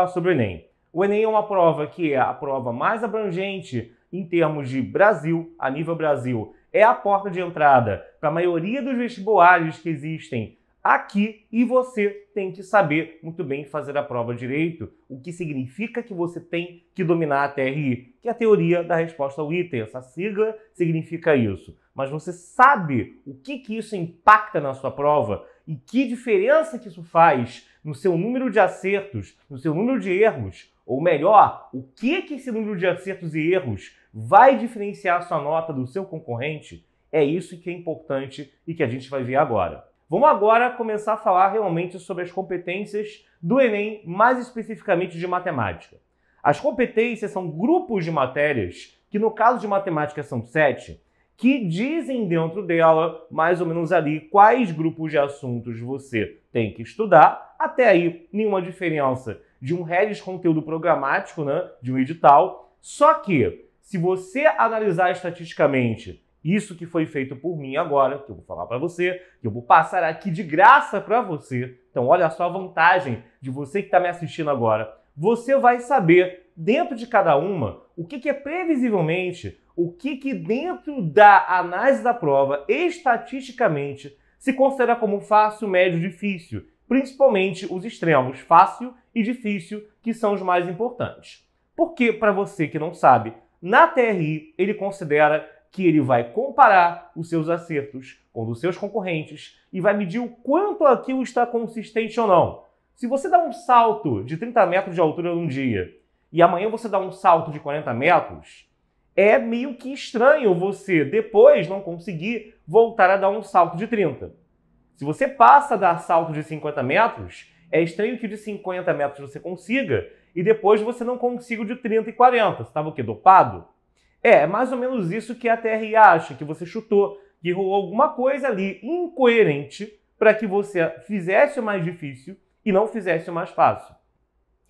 falar sobre o Enem. O Enem é uma prova que é a prova mais abrangente em termos de Brasil, a nível Brasil. É a porta de entrada para a maioria dos vestibulares que existem aqui e você tem que saber muito bem fazer a prova direito, o que significa que você tem que dominar a TRI, que é a teoria da resposta ao item. Essa sigla significa isso. Mas você sabe o que, que isso impacta na sua prova e que diferença que isso faz no seu número de acertos, no seu número de erros, ou melhor, o que é que esse número de acertos e erros vai diferenciar sua nota do seu concorrente? É isso que é importante e que a gente vai ver agora. Vamos agora começar a falar realmente sobre as competências do Enem, mais especificamente de matemática. As competências são grupos de matérias, que no caso de matemática são sete, que dizem dentro dela, mais ou menos ali, quais grupos de assuntos você tem que estudar até aí, nenhuma diferença de um Redis conteúdo programático, né, de um edital. Só que, se você analisar estatisticamente isso que foi feito por mim agora, que eu vou falar para você, que eu vou passar aqui de graça para você. Então, olha só a vantagem de você que está me assistindo agora. Você vai saber, dentro de cada uma, o que, que é previsivelmente, o que, que dentro da análise da prova, estatisticamente, se considera como fácil, médio, difícil principalmente os extremos fácil e difícil, que são os mais importantes. Porque, para você que não sabe, na TRI ele considera que ele vai comparar os seus acertos com os seus concorrentes e vai medir o quanto aquilo está consistente ou não. Se você dá um salto de 30 metros de altura num dia e amanhã você dá um salto de 40 metros, é meio que estranho você depois não conseguir voltar a dar um salto de 30. Se você passa a dar de 50 metros, é estranho que de 50 metros você consiga e depois você não consiga o de 30 e 40. Você estava o quê? Dopado? É, é mais ou menos isso que a TR acha, que você chutou, que rolou alguma coisa ali incoerente para que você fizesse o mais difícil e não fizesse o mais fácil.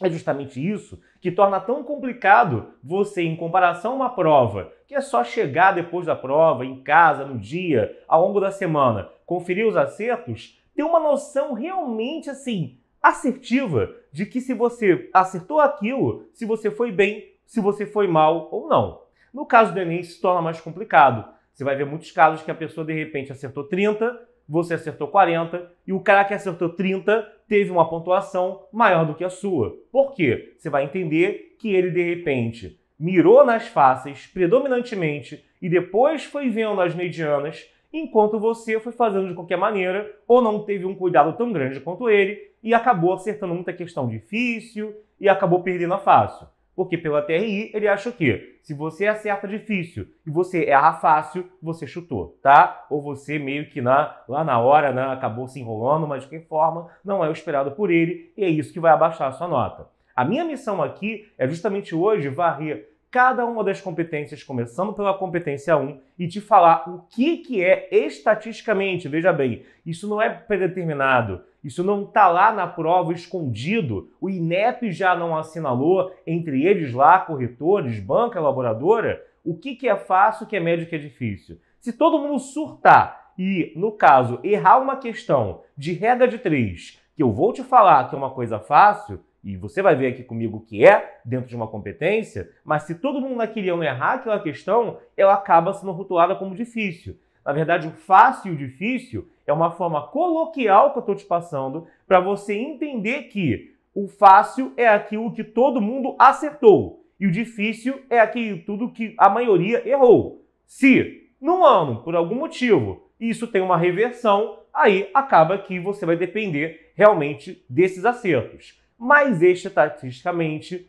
É justamente isso que torna tão complicado você, em comparação a uma prova, que é só chegar depois da prova, em casa, no dia, ao longo da semana, conferir os acertos, ter uma noção realmente assim assertiva de que se você acertou aquilo, se você foi bem, se você foi mal ou não. No caso do Enem, se torna mais complicado. Você vai ver muitos casos que a pessoa de repente acertou 30, você acertou 40 e o cara que acertou 30 teve uma pontuação maior do que a sua. Por quê? Você vai entender que ele de repente mirou nas faces predominantemente e depois foi vendo as medianas enquanto você foi fazendo de qualquer maneira, ou não teve um cuidado tão grande quanto ele, e acabou acertando muita questão difícil e acabou perdendo a fácil. Porque pela TRI ele acha que se você acerta difícil e você erra fácil, você chutou, tá? Ou você meio que na, lá na hora né, acabou se enrolando, mas de qualquer forma não é o esperado por ele e é isso que vai abaixar a sua nota. A minha missão aqui é justamente hoje varrer cada uma das competências, começando pela competência 1, e te falar o que, que é estatisticamente. Veja bem, isso não é predeterminado, isso não está lá na prova escondido. O INEP já não assinalou, entre eles lá, corretores, banca, elaboradora, o que, que é fácil, o que é médio, o que é difícil. Se todo mundo surtar e, no caso, errar uma questão de regra de três, que eu vou te falar que é uma coisa fácil, e você vai ver aqui comigo que é dentro de uma competência, mas se todo mundo naquele ano errar aquela questão, ela acaba sendo rotulada como difícil. Na verdade, o fácil e o difícil é uma forma coloquial que eu estou te passando para você entender que o fácil é aquilo que todo mundo acertou e o difícil é aquilo tudo que a maioria errou. Se num ano, por algum motivo, isso tem uma reversão, aí acaba que você vai depender realmente desses acertos mas estatisticamente,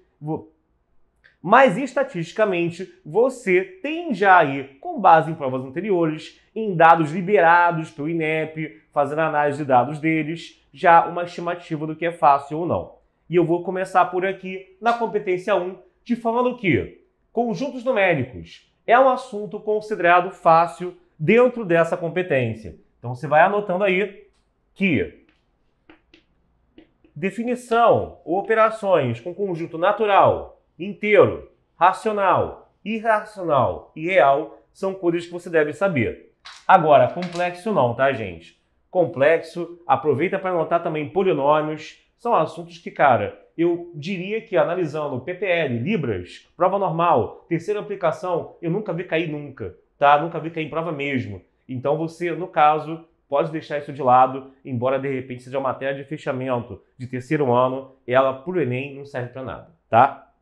mas estatisticamente você tem já aí, com base em provas anteriores, em dados liberados pelo INEP, fazendo análise de dados deles, já uma estimativa do que é fácil ou não. E eu vou começar por aqui na competência 1, te falando que conjuntos numéricos é um assunto considerado fácil dentro dessa competência. Então você vai anotando aí que Definição ou operações com conjunto natural, inteiro, racional, irracional e real são coisas que você deve saber. Agora, complexo não, tá, gente? Complexo, aproveita para anotar também polinômios, são assuntos que, cara, eu diria que analisando PPL, Libras, prova normal, terceira aplicação, eu nunca vi cair nunca, tá? Nunca vi cair em prova mesmo. Então você, no caso, pode deixar isso de lado, embora de repente seja uma matéria de fechamento de terceiro ano, ela para o Enem não serve para nada, tá?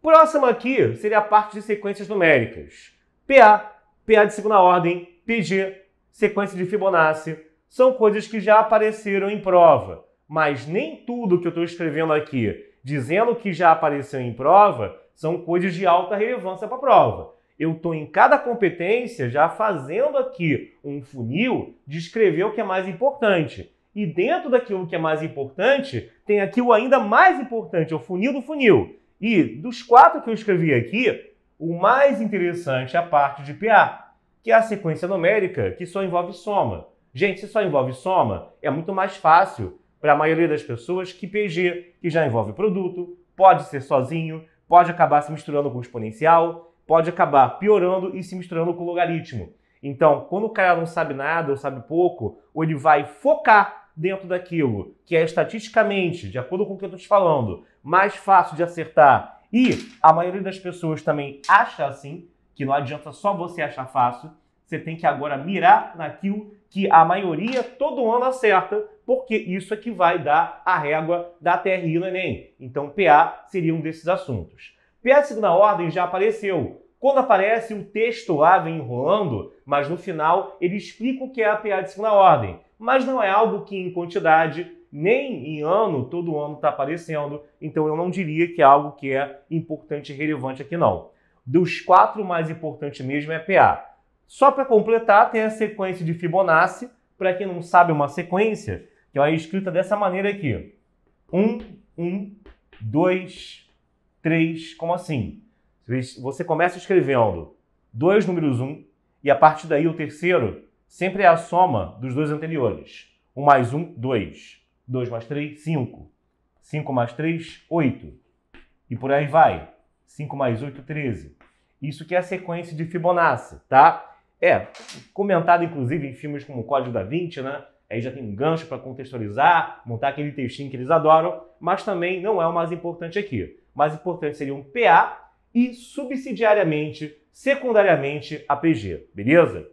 Próxima aqui seria a parte de sequências numéricas. PA, PA de segunda ordem, PG, sequência de Fibonacci, são coisas que já apareceram em prova, mas nem tudo que eu estou escrevendo aqui dizendo que já apareceu em prova são coisas de alta relevância para a prova eu estou em cada competência já fazendo aqui um funil de escrever o que é mais importante. E dentro daquilo que é mais importante, tem aqui o ainda mais importante, é o funil do funil. E dos quatro que eu escrevi aqui, o mais interessante é a parte de PA, que é a sequência numérica que só envolve soma. Gente, se só envolve soma, é muito mais fácil para a maioria das pessoas que PG, que já envolve produto, pode ser sozinho, pode acabar se misturando com exponencial pode acabar piorando e se misturando com o logaritmo. Então, quando o cara não sabe nada ou sabe pouco, ou ele vai focar dentro daquilo que é estatisticamente, de acordo com o que eu estou te falando, mais fácil de acertar. E a maioria das pessoas também acha assim, que não adianta só você achar fácil, você tem que agora mirar naquilo que a maioria todo ano acerta, porque isso é que vai dar a régua da TRI no Enem. Então, PA seria um desses assuntos. PA segunda ordem já apareceu, quando aparece, o texto lá vem enrolando, mas no final ele explica o que é a PA de segunda ordem. Mas não é algo que em quantidade, nem em ano, todo ano está aparecendo, então eu não diria que é algo que é importante e relevante aqui não. Dos quatro, mais importantes mesmo é PA. Só para completar, tem a sequência de Fibonacci. Para quem não sabe é uma sequência, que ela é escrita dessa maneira aqui. 1, 1, 2, 3, como assim? Você começa escrevendo dois números um, e a partir daí o terceiro sempre é a soma dos dois anteriores. 1 um mais 1, um, 2. 2 mais 3, 5. 5 mais 3, 8. E por aí vai. 5 mais 8, 13. Isso que é a sequência de Fibonacci, tá? É, comentado inclusive em filmes como o Código da Vinci, né? Aí já tem um gancho para contextualizar, montar aquele textinho que eles adoram, mas também não é o mais importante aqui. O mais importante seria um PA, e subsidiariamente, secundariamente a PG, beleza?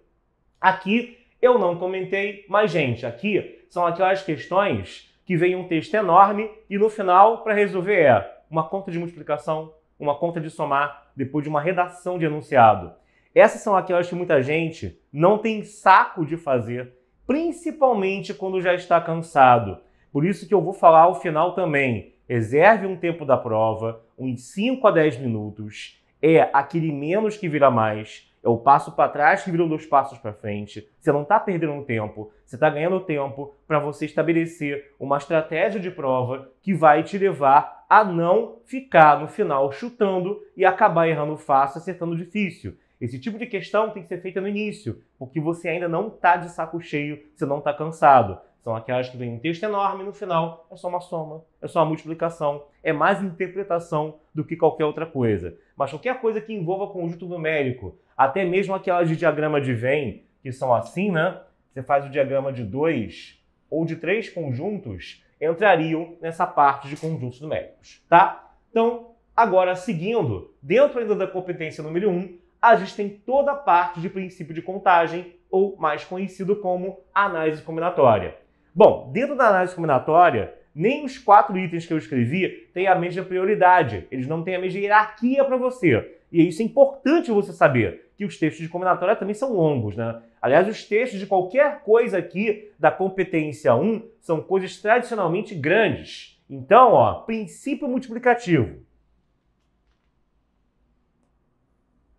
Aqui eu não comentei, mas gente, aqui são aquelas questões que vem um texto enorme e no final, para resolver, é uma conta de multiplicação, uma conta de somar, depois de uma redação de enunciado. Essas são aquelas que muita gente não tem saco de fazer, principalmente quando já está cansado. Por isso que eu vou falar ao final também. Reserve um tempo da prova, uns 5 a 10 minutos, é aquele menos que vira mais, é o passo para trás que vira dois passos para frente. Você não está perdendo tempo, você está ganhando tempo para você estabelecer uma estratégia de prova que vai te levar a não ficar no final chutando e acabar errando fácil, acertando difícil. Esse tipo de questão tem que ser feita no início, porque você ainda não está de saco cheio, você não está cansado. São aquelas que vêm um texto enorme no final é só uma soma, é só uma multiplicação, é mais interpretação do que qualquer outra coisa. Mas qualquer coisa que envolva conjunto numérico, até mesmo aquelas de diagrama de Venn, que são assim, né? Você faz o diagrama de dois ou de três conjuntos, entrariam nessa parte de conjuntos numéricos, tá? Então, agora seguindo, dentro ainda da competência número um, a gente tem toda a parte de princípio de contagem, ou mais conhecido como análise combinatória. Bom, dentro da análise combinatória, nem os quatro itens que eu escrevi têm a mesma prioridade, eles não têm a mesma hierarquia para você. E é isso é importante você saber, que os textos de combinatória também são longos, né? Aliás, os textos de qualquer coisa aqui da competência 1 são coisas tradicionalmente grandes. Então, ó, princípio multiplicativo.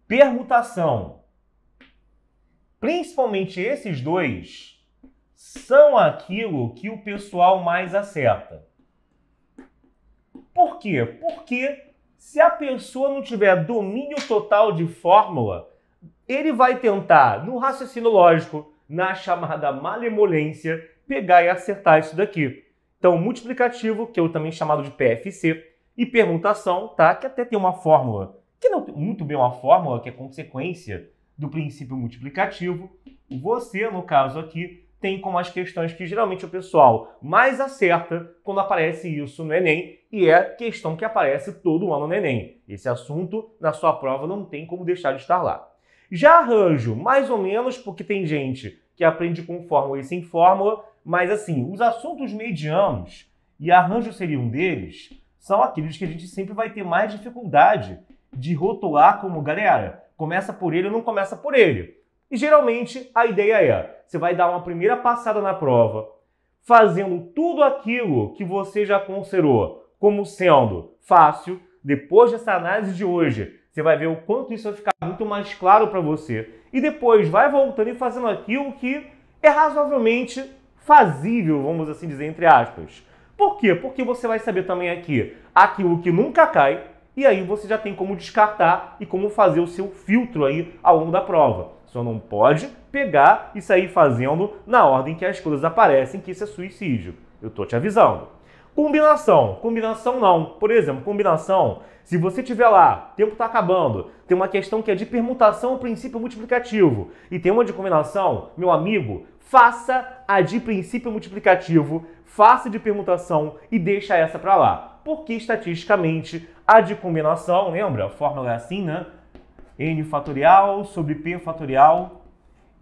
Permutação. Principalmente esses dois são aquilo que o pessoal mais acerta. Por quê? Porque se a pessoa não tiver domínio total de fórmula, ele vai tentar, no raciocínio lógico, na chamada malemolência, pegar e acertar isso daqui. Então, multiplicativo, que eu é também chamado de PFC, e permutação, tá? Que até tem uma fórmula, que não tem muito bem uma fórmula, que é consequência do princípio multiplicativo. Você, no caso aqui, tem como as questões que geralmente o pessoal mais acerta quando aparece isso no Enem, e é questão que aparece todo ano no Enem. Esse assunto, na sua prova, não tem como deixar de estar lá. Já arranjo, mais ou menos, porque tem gente que aprende com fórmula e sem fórmula, mas assim, os assuntos medianos, e arranjo seria um deles, são aqueles que a gente sempre vai ter mais dificuldade de rotular como, galera, começa por ele ou não começa por ele. E geralmente a ideia é: você vai dar uma primeira passada na prova, fazendo tudo aquilo que você já considerou como sendo fácil. Depois dessa análise de hoje, você vai ver o quanto isso vai ficar muito mais claro para você. E depois vai voltando e fazendo aquilo que é razoavelmente fazível, vamos assim dizer, entre aspas. Por quê? Porque você vai saber também aqui aquilo que nunca cai, e aí você já tem como descartar e como fazer o seu filtro aí ao longo da prova. Só não pode pegar e sair fazendo na ordem que as coisas aparecem, que isso é suicídio. Eu tô te avisando. Combinação. Combinação não. Por exemplo, combinação. Se você tiver lá, tempo está acabando, tem uma questão que é de permutação ao princípio multiplicativo e tem uma de combinação, meu amigo, faça a de princípio multiplicativo, faça de permutação e deixa essa para lá. Porque estatisticamente a de combinação, lembra? A fórmula é assim, né? n fatorial sobre p fatorial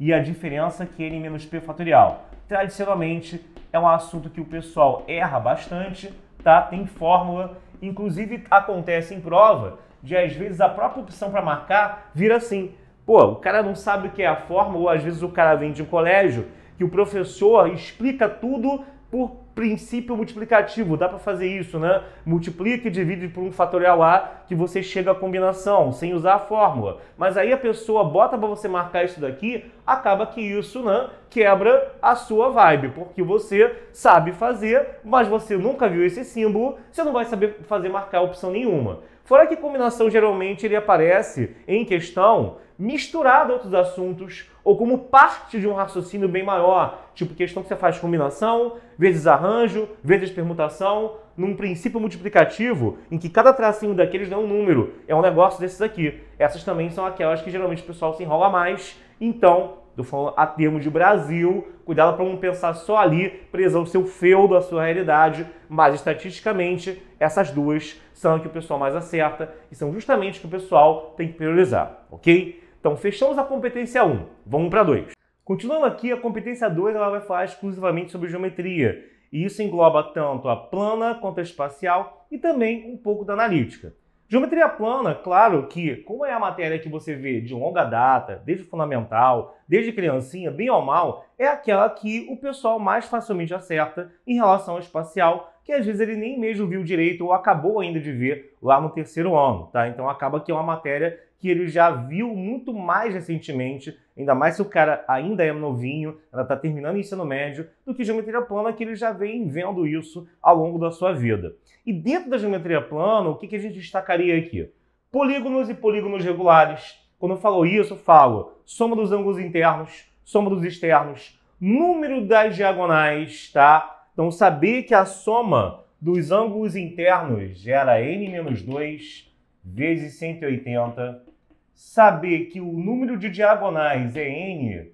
e a diferença que n menos p fatorial. Tradicionalmente é um assunto que o pessoal erra bastante, tá? Tem fórmula, inclusive acontece em prova de às vezes a própria opção para marcar vira assim. Pô, o cara não sabe o que é a fórmula, ou às vezes o cara vem de um colégio que o professor explica tudo por princípio multiplicativo, dá para fazer isso, né? Multiplica e divide por um fatorial A que você chega à combinação, sem usar a fórmula. Mas aí a pessoa bota para você marcar isso daqui, acaba que isso, né, quebra a sua vibe, porque você sabe fazer, mas você nunca viu esse símbolo, você não vai saber fazer marcar opção nenhuma. Fora que combinação geralmente ele aparece em questão misturado a outros assuntos ou como parte de um raciocínio bem maior, tipo questão que você faz combinação, vezes arranjo, vezes permutação, num princípio multiplicativo em que cada tracinho daqueles dá um número. É um negócio desses aqui. Essas também são aquelas que geralmente o pessoal se enrola mais. Então, eu falo a termo de Brasil, cuidado para não pensar só ali, preso o seu feudo, a sua realidade, mas estatisticamente essas duas são que o pessoal mais acerta e são justamente que o pessoal tem que priorizar, ok? Então, fechamos a competência 1, vamos para 2. Continuando aqui, a competência 2 ela vai falar exclusivamente sobre geometria. E isso engloba tanto a plana quanto a espacial e também um pouco da analítica. Geometria plana, claro que, como é a matéria que você vê de longa data, desde o fundamental, desde criancinha, bem ou mal, é aquela que o pessoal mais facilmente acerta em relação ao espacial, que às vezes ele nem mesmo viu direito ou acabou ainda de ver lá no terceiro ano, tá? Então acaba que é uma matéria que ele já viu muito mais recentemente, ainda mais se o cara ainda é novinho, ela está terminando o ensino médio, do que geometria plana, que ele já vem vendo isso ao longo da sua vida. E dentro da geometria plana, o que, que a gente destacaria aqui? Polígonos e polígonos regulares. Quando eu falo isso, eu falo soma dos ângulos internos, soma dos externos, número das diagonais, tá? Então, saber que a soma dos ângulos internos gera n-2 menos vezes 180. Saber que o número de diagonais é n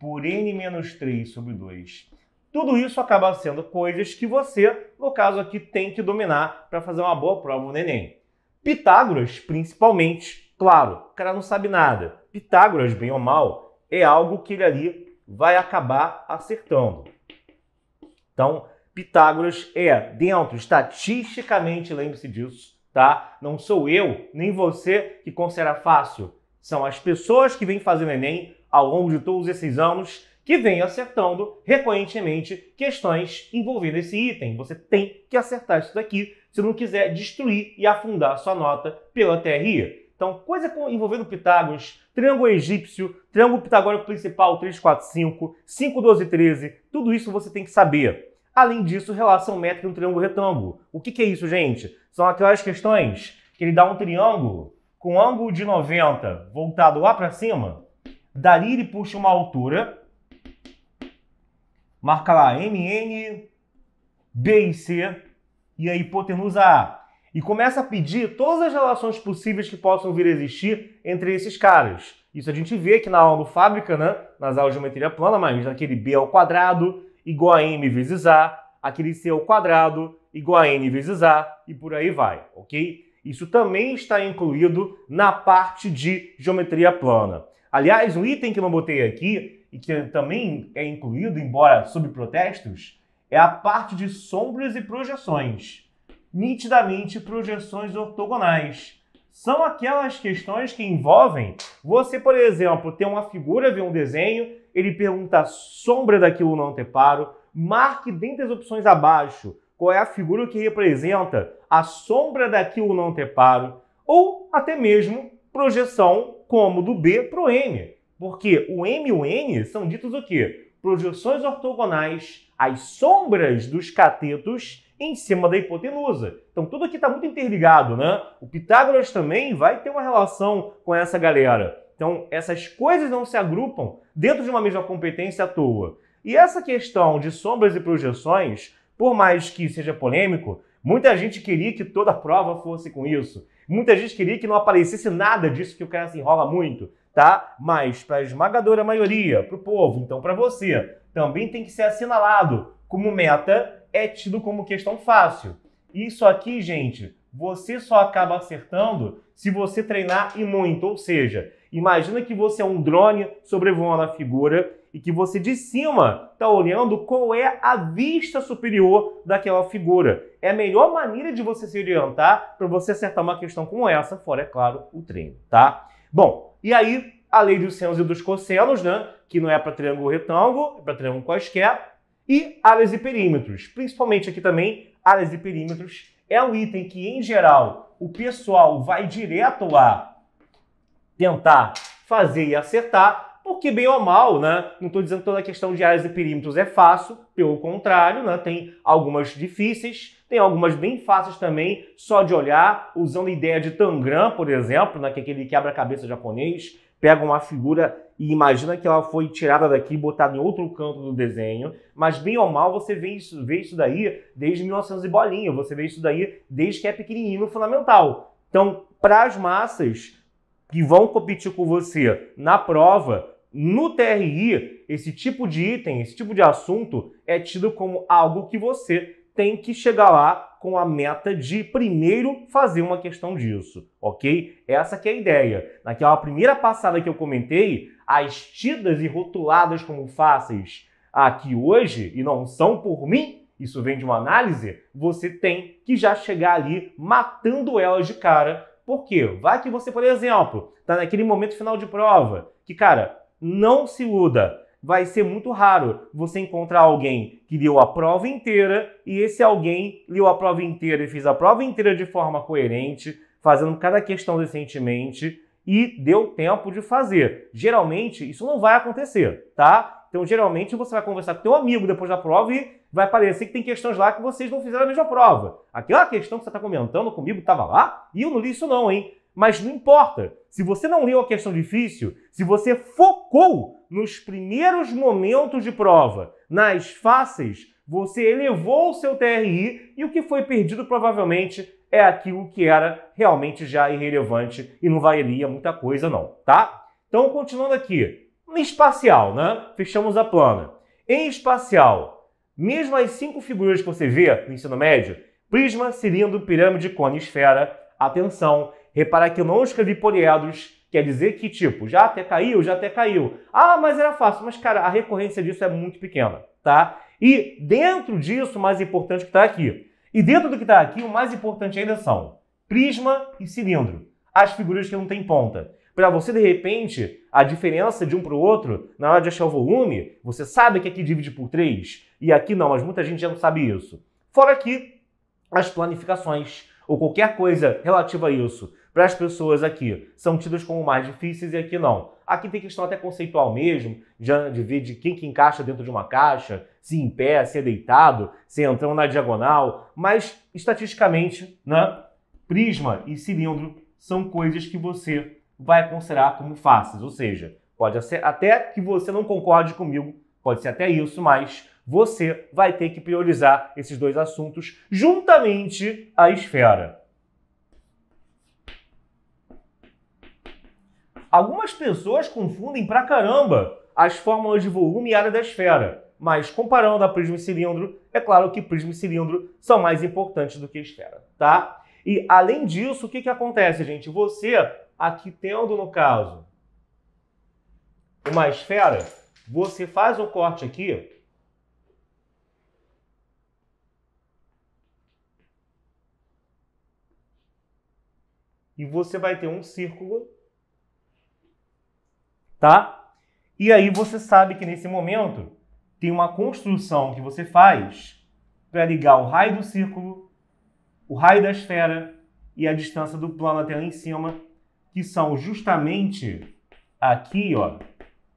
por n-3 menos sobre 2. Tudo isso acaba sendo coisas que você, no caso aqui, tem que dominar para fazer uma boa prova no Enem. Pitágoras, principalmente, claro, o cara não sabe nada. Pitágoras, bem ou mal, é algo que ele ali vai acabar acertando. Então, Pitágoras é dentro, estatisticamente, lembre-se disso, tá? Não sou eu, nem você que considera fácil. São as pessoas que vêm fazendo Enem ao longo de todos esses anos que vêm acertando recorrentemente questões envolvendo esse item. Você tem que acertar isso daqui se não quiser destruir e afundar sua nota pela TRI. Então, coisa envolvendo Pitágoras, triângulo egípcio, triângulo pitagórico principal 345, 5, 12, 13, tudo isso você tem que saber. Além disso, relação métrica no triângulo retângulo. O que, que é isso, gente? São aquelas questões que ele dá um triângulo com ângulo de 90 voltado lá para cima, dali ele puxa uma altura, marca lá MN, B e C, e a hipotenusa A e começa a pedir todas as relações possíveis que possam vir a existir entre esses caras. Isso a gente vê aqui na aula do Fábrica, né? nas aulas de geometria plana, mas naquele b ao quadrado igual a m vezes a, aquele c ao quadrado igual a n vezes a, e por aí vai, ok? Isso também está incluído na parte de geometria plana. Aliás, um item que eu não botei aqui, e que também é incluído, embora sob protestos, é a parte de sombras e projeções nitidamente projeções ortogonais. São aquelas questões que envolvem você, por exemplo, ter uma figura, ver um desenho, ele pergunta a sombra daquilo no anteparo, marque dentre as opções abaixo qual é a figura que representa a sombra daquilo no anteparo, ou até mesmo projeção como do B para o M. Porque o M e o N são ditos o quê? Projeções ortogonais, as sombras dos catetos em cima da hipotenusa. Então tudo aqui está muito interligado, né? O Pitágoras também vai ter uma relação com essa galera. Então essas coisas não se agrupam dentro de uma mesma competência à toa. E essa questão de sombras e projeções, por mais que seja polêmico, muita gente queria que toda a prova fosse com isso. Muita gente queria que não aparecesse nada disso que o cara se enrola muito, tá? Mas para a esmagadora maioria, para o povo, então para você, também tem que ser assinalado como meta é tido como questão fácil. Isso aqui, gente, você só acaba acertando se você treinar e muito. Ou seja, imagina que você é um drone sobrevoando a figura e que você de cima está olhando qual é a vista superior daquela figura. É a melhor maneira de você se orientar para você acertar uma questão como essa, fora, é claro, o treino, tá? Bom, e aí a lei dos senos e dos cossenos, né? Que não é para triângulo retângulo, é para triângulo quaisquer e áreas e perímetros, principalmente aqui também, áreas e perímetros é um item que, em geral, o pessoal vai direto lá tentar fazer e acertar, porque bem ou mal, né? Não estou dizendo que toda a questão de áreas e perímetros é fácil, pelo contrário, né? Tem algumas difíceis, tem algumas bem fáceis também, só de olhar, usando a ideia de Tangram, por exemplo, né? que é aquele quebra-cabeça japonês, pega uma figura e imagina que ela foi tirada daqui e botada em outro canto do desenho. Mas bem ou mal, você vê isso, vê isso daí desde 1900 e bolinha, você vê isso daí desde que é pequenininho fundamental. Então, para as massas que vão competir com você na prova, no TRI, esse tipo de item, esse tipo de assunto é tido como algo que você tem que chegar lá com a meta de primeiro fazer uma questão disso, ok? Essa que é a ideia. Naquela primeira passada que eu comentei, as tidas e rotuladas como fáceis aqui hoje e não são por mim, isso vem de uma análise, você tem que já chegar ali matando elas de cara. Por quê? Vai que você, por exemplo, está naquele momento final de prova, que, cara, não se iluda, vai ser muito raro você encontrar alguém que leu a prova inteira e esse alguém leu a prova inteira e fez a prova inteira de forma coerente, fazendo cada questão decentemente e deu tempo de fazer. Geralmente, isso não vai acontecer, tá? Então, geralmente, você vai conversar com seu amigo depois da prova e vai parecer que tem questões lá que vocês não fizeram a mesma prova. Aquela questão que você está comentando comigo estava lá e eu não li isso não, hein? Mas não importa. Se você não leu a questão difícil, se você focou nos primeiros momentos de prova, nas fáceis, você elevou o seu TRI e o que foi perdido provavelmente é aquilo que era realmente já irrelevante e não valia muita coisa não, tá? Então, continuando aqui, espacial, né? Fechamos a plana. Em espacial, mesmo as cinco figuras que você vê no ensino médio, prisma, cilindro, pirâmide, cone, esfera, atenção, reparar que eu não escrevi poliedros, quer dizer que, tipo, já até caiu, já até caiu. Ah, mas era fácil. Mas, cara, a recorrência disso é muito pequena, tá? E dentro disso, o mais importante que está aqui, e dentro do que está aqui, o mais importante ainda são prisma e cilindro, as figuras que não têm ponta. Para você, de repente, a diferença de um para o outro, na hora de achar o volume, você sabe que aqui divide por 3 e aqui não, mas muita gente já não sabe isso. Fora aqui, as planificações ou qualquer coisa relativa a isso para as pessoas aqui são tidas como mais difíceis e aqui não. Aqui tem questão até conceitual mesmo, de, de ver de quem que encaixa dentro de uma caixa, se em pé, se é deitado, se é entrando na diagonal, mas estatisticamente, né, prisma e cilindro são coisas que você vai considerar como fáceis, ou seja, pode ser até que você não concorde comigo, pode ser até isso, mas você vai ter que priorizar esses dois assuntos juntamente à esfera. Algumas pessoas confundem pra caramba as fórmulas de volume e área da esfera. Mas comparando a prisma e cilindro, é claro que prisma e cilindro são mais importantes do que esfera, tá? E além disso, o que, que acontece, gente? Você, aqui tendo no caso uma esfera, você faz um corte aqui. E você vai ter um círculo, tá? E aí você sabe que nesse momento tem uma construção que você faz para ligar o raio do círculo, o raio da esfera e a distância do plano até lá em cima, que são justamente aqui, ó,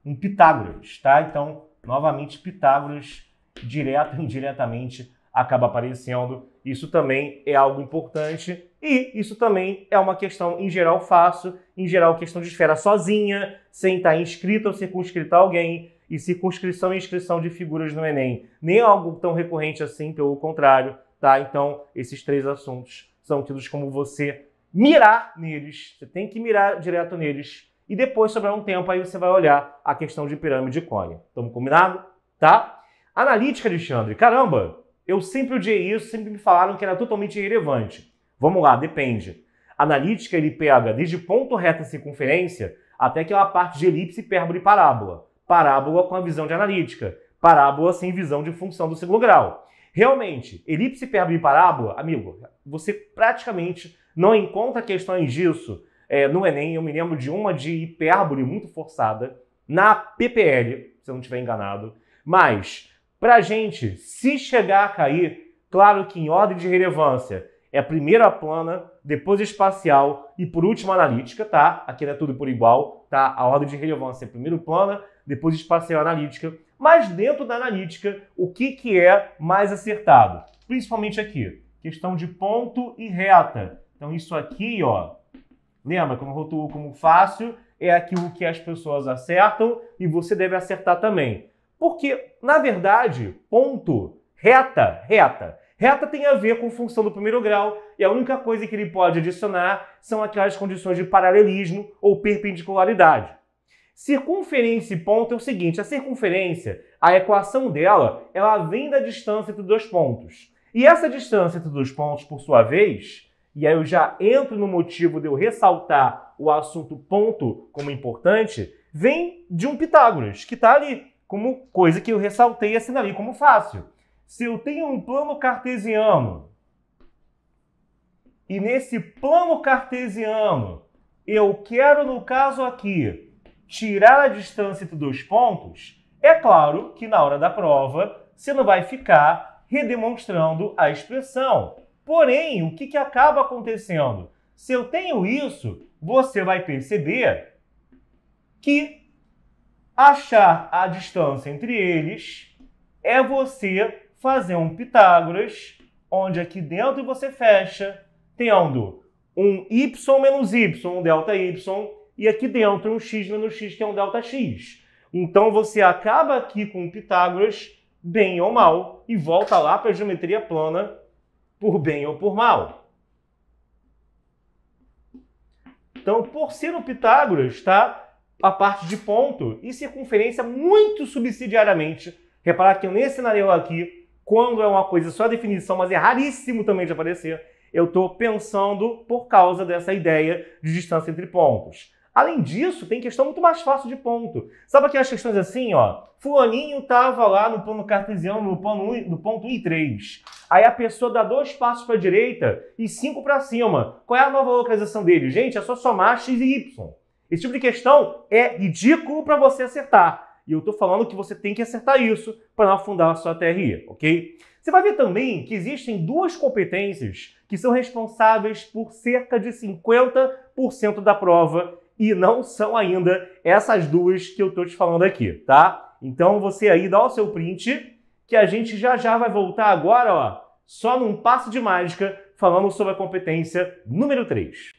um Pitágoras, tá? Então, novamente, Pitágoras, direto e indiretamente, acaba aparecendo. Isso também é algo importante e isso também é uma questão, em geral, fácil, em geral, questão de esfera sozinha, sem estar tá inscrita ou circunscrita a alguém, e circunscrição e inscrição de figuras no Enem. Nem é algo tão recorrente assim, pelo contrário, tá? Então, esses três assuntos são tidos como você mirar neles, você tem que mirar direto neles. E depois, sobrar um tempo, aí você vai olhar a questão de pirâmide e cone. Estamos combinado? Tá? Analítica, Alexandre. Caramba, eu sempre odiei isso, sempre me falaram que era totalmente irrelevante. Vamos lá, depende. Analítica, ele pega desde ponto, reta, circunferência, até aquela é parte de elipse, hipérbole e parábola parábola com a visão de analítica, parábola sem visão de função do segundo grau. Realmente, elipse, hipérbole e parábola, amigo, você praticamente não encontra questões disso é, no Enem. Eu me lembro de uma de hipérbole muito forçada na PPL, se eu não estiver enganado. Mas, para gente, se chegar a cair, claro que em ordem de relevância, é a primeira plana, depois espacial e por último analítica, tá? Aqui não é tudo por igual, tá? A ordem de relevância é primeiro plana, depois a a analítica. Mas dentro da analítica, o que, que é mais acertado? Principalmente aqui, questão de ponto e reta. Então isso aqui, ó, lembra como rotulo como fácil, é aquilo que as pessoas acertam e você deve acertar também. Porque, na verdade, ponto, reta, reta. Reta tem a ver com função do primeiro grau e a única coisa que ele pode adicionar são aquelas condições de paralelismo ou perpendicularidade. Circunferência e ponto é o seguinte, a circunferência, a equação dela, ela vem da distância entre dois pontos. E essa distância entre dois pontos, por sua vez, e aí eu já entro no motivo de eu ressaltar o assunto ponto como importante, vem de um Pitágoras, que está ali como coisa que eu ressaltei e assinalei como fácil. Se eu tenho um plano cartesiano e nesse plano cartesiano eu quero, no caso aqui, tirar a distância entre dois pontos, é claro que na hora da prova você não vai ficar redemonstrando a expressão. Porém, o que, que acaba acontecendo? Se eu tenho isso, você vai perceber que achar a distância entre eles é você fazer um Pitágoras, onde aqui dentro você fecha, tendo um y menos y, um delta y, e aqui dentro um x menos x, que é um delta x. Então você acaba aqui com Pitágoras, bem ou mal, e volta lá para a geometria plana, por bem ou por mal. Então, por ser o Pitágoras, tá? A parte de ponto e circunferência muito subsidiariamente. Reparar que nesse cenário aqui, quando é uma coisa só definição, mas é raríssimo também de aparecer, eu estou pensando por causa dessa ideia de distância entre pontos. Além disso, tem questão muito mais fácil de ponto. Sabe aquelas questões assim, ó? Fulaninho tava lá no plano cartesiano, no, plano, no ponto 1 e 3. Aí a pessoa dá dois passos para a direita e cinco para cima. Qual é a nova localização dele? Gente, é só somar x e y. Esse tipo de questão é ridículo para você acertar. E eu estou falando que você tem que acertar isso para não afundar a sua TRI, ok? Você vai ver também que existem duas competências que são responsáveis por cerca de 50% da prova e não são ainda essas duas que eu tô te falando aqui, tá? Então você aí dá o seu print, que a gente já já vai voltar agora, ó, só num passo de mágica, falando sobre a competência número 3.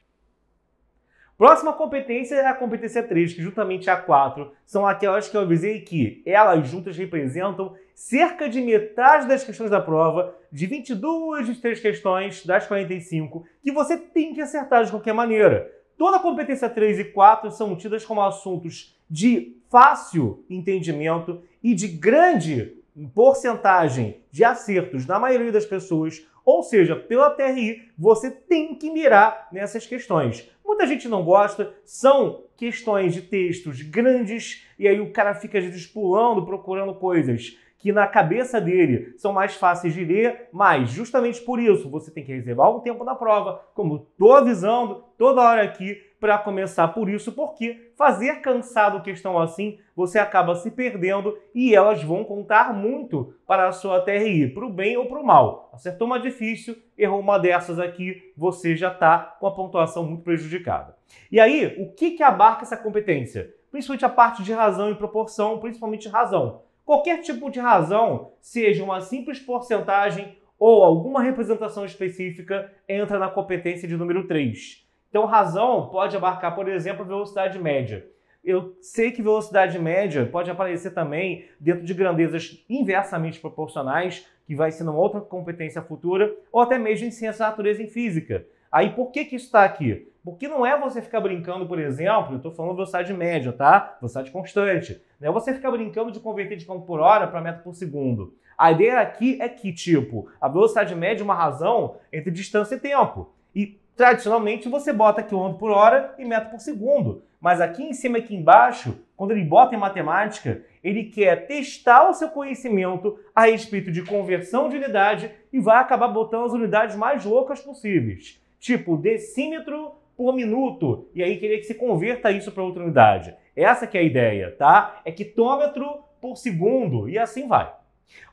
Próxima competência é a competência 3, que juntamente a 4 são aquelas que eu avisei que elas juntas representam cerca de metade das questões da prova, de 22, 3 questões das 45, que você tem que acertar de qualquer maneira. Toda a competência 3 e 4 são tidas como assuntos de fácil entendimento e de grande porcentagem de acertos na maioria das pessoas, ou seja, pela TRI, você tem que mirar nessas questões. Muita gente não gosta, são questões de textos grandes e aí o cara fica às vezes pulando, procurando coisas que na cabeça dele são mais fáceis de ler, mas justamente por isso você tem que reservar algum tempo na prova, como estou avisando toda hora aqui, para começar por isso, porque fazer cansado questão assim, você acaba se perdendo e elas vão contar muito para a sua TRI, para o bem ou para o mal. Acertou uma difícil, errou uma dessas aqui, você já está com a pontuação muito prejudicada. E aí, o que, que abarca essa competência? Principalmente a parte de razão e proporção, principalmente razão qualquer tipo de razão, seja uma simples porcentagem ou alguma representação específica, entra na competência de número 3. Então, razão pode abarcar, por exemplo, velocidade média. Eu sei que velocidade média pode aparecer também dentro de grandezas inversamente proporcionais, que vai ser uma outra competência futura, ou até mesmo em ciência da natureza em física. Aí, por que, que isso está aqui? Porque não é você ficar brincando, por exemplo, eu estou falando velocidade média, tá? Velocidade constante. Não é você ficar brincando de converter de campo por hora para metro por segundo. A ideia aqui é que, tipo, a velocidade média é uma razão entre distância e tempo. E tradicionalmente você bota quilômetro por hora e metro por segundo. Mas aqui em cima e aqui embaixo, quando ele bota em matemática, ele quer testar o seu conhecimento a respeito de conversão de unidade e vai acabar botando as unidades mais loucas possíveis. Tipo decímetro por minuto. E aí queria que se converta isso para outra unidade. Essa que é a ideia, tá? É quitômetro por segundo e assim vai.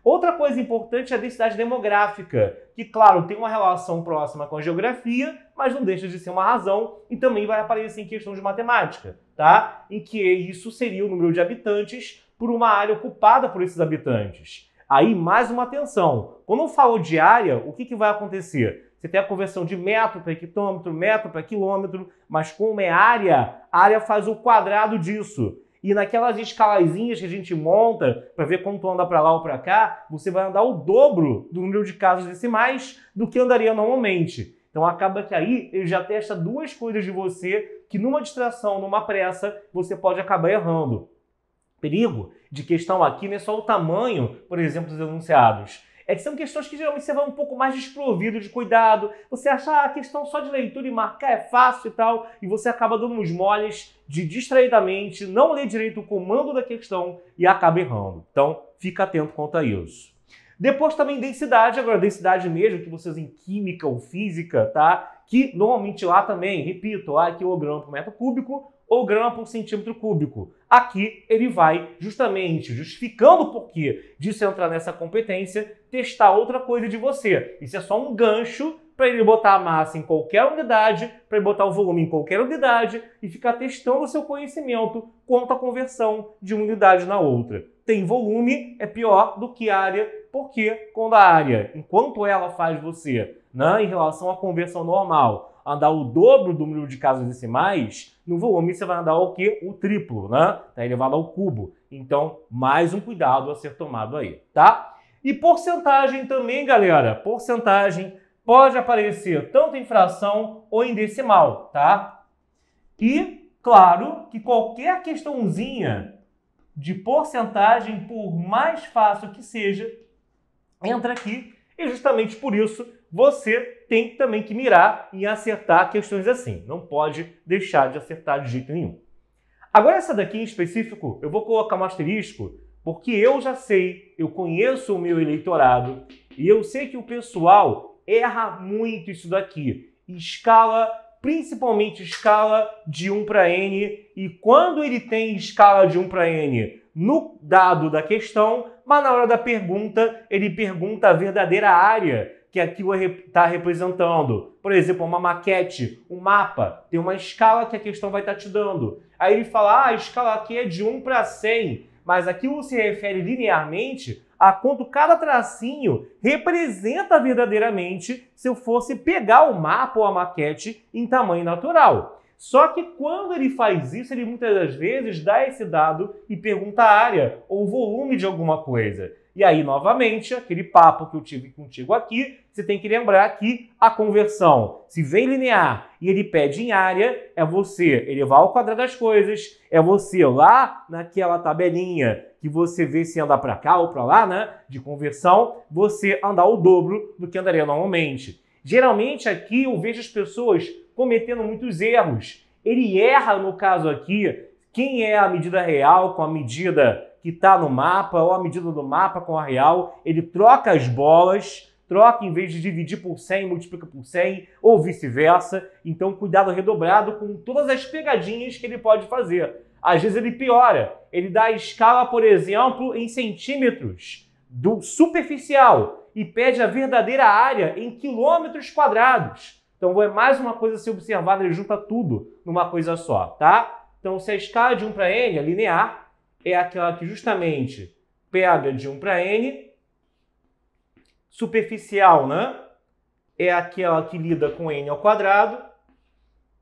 Outra coisa importante é a densidade demográfica, que, claro, tem uma relação próxima com a geografia, mas não deixa de ser uma razão e também vai aparecer em questão de matemática, tá? Em que isso seria o número de habitantes por uma área ocupada por esses habitantes. Aí, mais uma atenção. Quando eu falo de área, o que, que vai acontecer? Você tem a conversão de metro para hectômetro, metro para quilômetro, mas como é área, área faz o quadrado disso. E naquelas escalazinhas que a gente monta para ver quanto anda para lá ou para cá, você vai andar o dobro do número de casos decimais do que andaria normalmente. Então acaba que aí ele já testa duas coisas de você que numa distração, numa pressa, você pode acabar errando. Perigo de questão aqui não é só o tamanho, por exemplo, dos enunciados é que são questões que geralmente você vai um pouco mais desprovido de cuidado. Você acha ah, a questão só de leitura e marcar é fácil e tal, e você acaba dando uns moles de distraidamente, não ler direito o comando da questão e acaba errando. Então, fica atento quanto a isso. Depois também densidade, agora densidade mesmo, que vocês em química ou física, tá? Que normalmente lá também, repito, lá ah, que o grama por metro cúbico ou grama por centímetro cúbico aqui ele vai justamente justificando o porquê disso entrar nessa competência, testar outra coisa de você. Isso é só um gancho para ele botar a massa em qualquer unidade, para ele botar o volume em qualquer unidade e ficar testando o seu conhecimento quanto à conversão de uma unidade na outra. Tem volume, é pior do que área, porque quando a área, enquanto ela faz você, né, em relação à conversão normal, andar o dobro do número de casas decimais, no volume você vai andar o quê? O triplo, né? Tá elevado ao cubo. Então, mais um cuidado a ser tomado aí, tá? E porcentagem também, galera. Porcentagem pode aparecer tanto em fração ou em decimal, tá? E, claro, que qualquer questãozinha de porcentagem, por mais fácil que seja, entra aqui. E justamente por isso você tem também que mirar em acertar questões assim. Não pode deixar de acertar de jeito nenhum. Agora, essa daqui em específico, eu vou colocar um asterisco, porque eu já sei, eu conheço o meu eleitorado e eu sei que o pessoal erra muito isso daqui. Escala, principalmente escala de 1 para n, e quando ele tem escala de 1 para n no dado da questão, mas na hora da pergunta, ele pergunta a verdadeira área que aquilo está representando. Por exemplo, uma maquete, um mapa, tem uma escala que a questão vai estar tá te dando. Aí ele fala, ah, a escala aqui é de 1 para 100, mas aquilo se refere linearmente a quanto cada tracinho representa verdadeiramente se eu fosse pegar o mapa ou a maquete em tamanho natural. Só que quando ele faz isso, ele muitas das vezes dá esse dado e pergunta a área ou o volume de alguma coisa. E aí, novamente, aquele papo que eu tive contigo aqui, você tem que lembrar que a conversão, se vem linear e ele pede em área, é você elevar ao quadrado das coisas, é você lá naquela tabelinha que você vê se andar para cá ou para lá, né, de conversão, você andar o dobro do que andaria normalmente. Geralmente aqui eu vejo as pessoas cometendo muitos erros. Ele erra, no caso aqui, quem é a medida real com a medida que está no mapa ou a medida do mapa com a real, ele troca as bolas, troca em vez de dividir por 100, multiplica por 100 ou vice-versa. Então, cuidado redobrado com todas as pegadinhas que ele pode fazer. Às vezes ele piora, ele dá a escala, por exemplo, em centímetros do superficial e pede a verdadeira área em quilômetros quadrados. Então é mais uma coisa a ser observada, ele junta tudo numa coisa só, tá? Então se a escala de 1 para n é linear, é aquela que justamente pega de 1 para n, superficial, né? É aquela que lida com n ao quadrado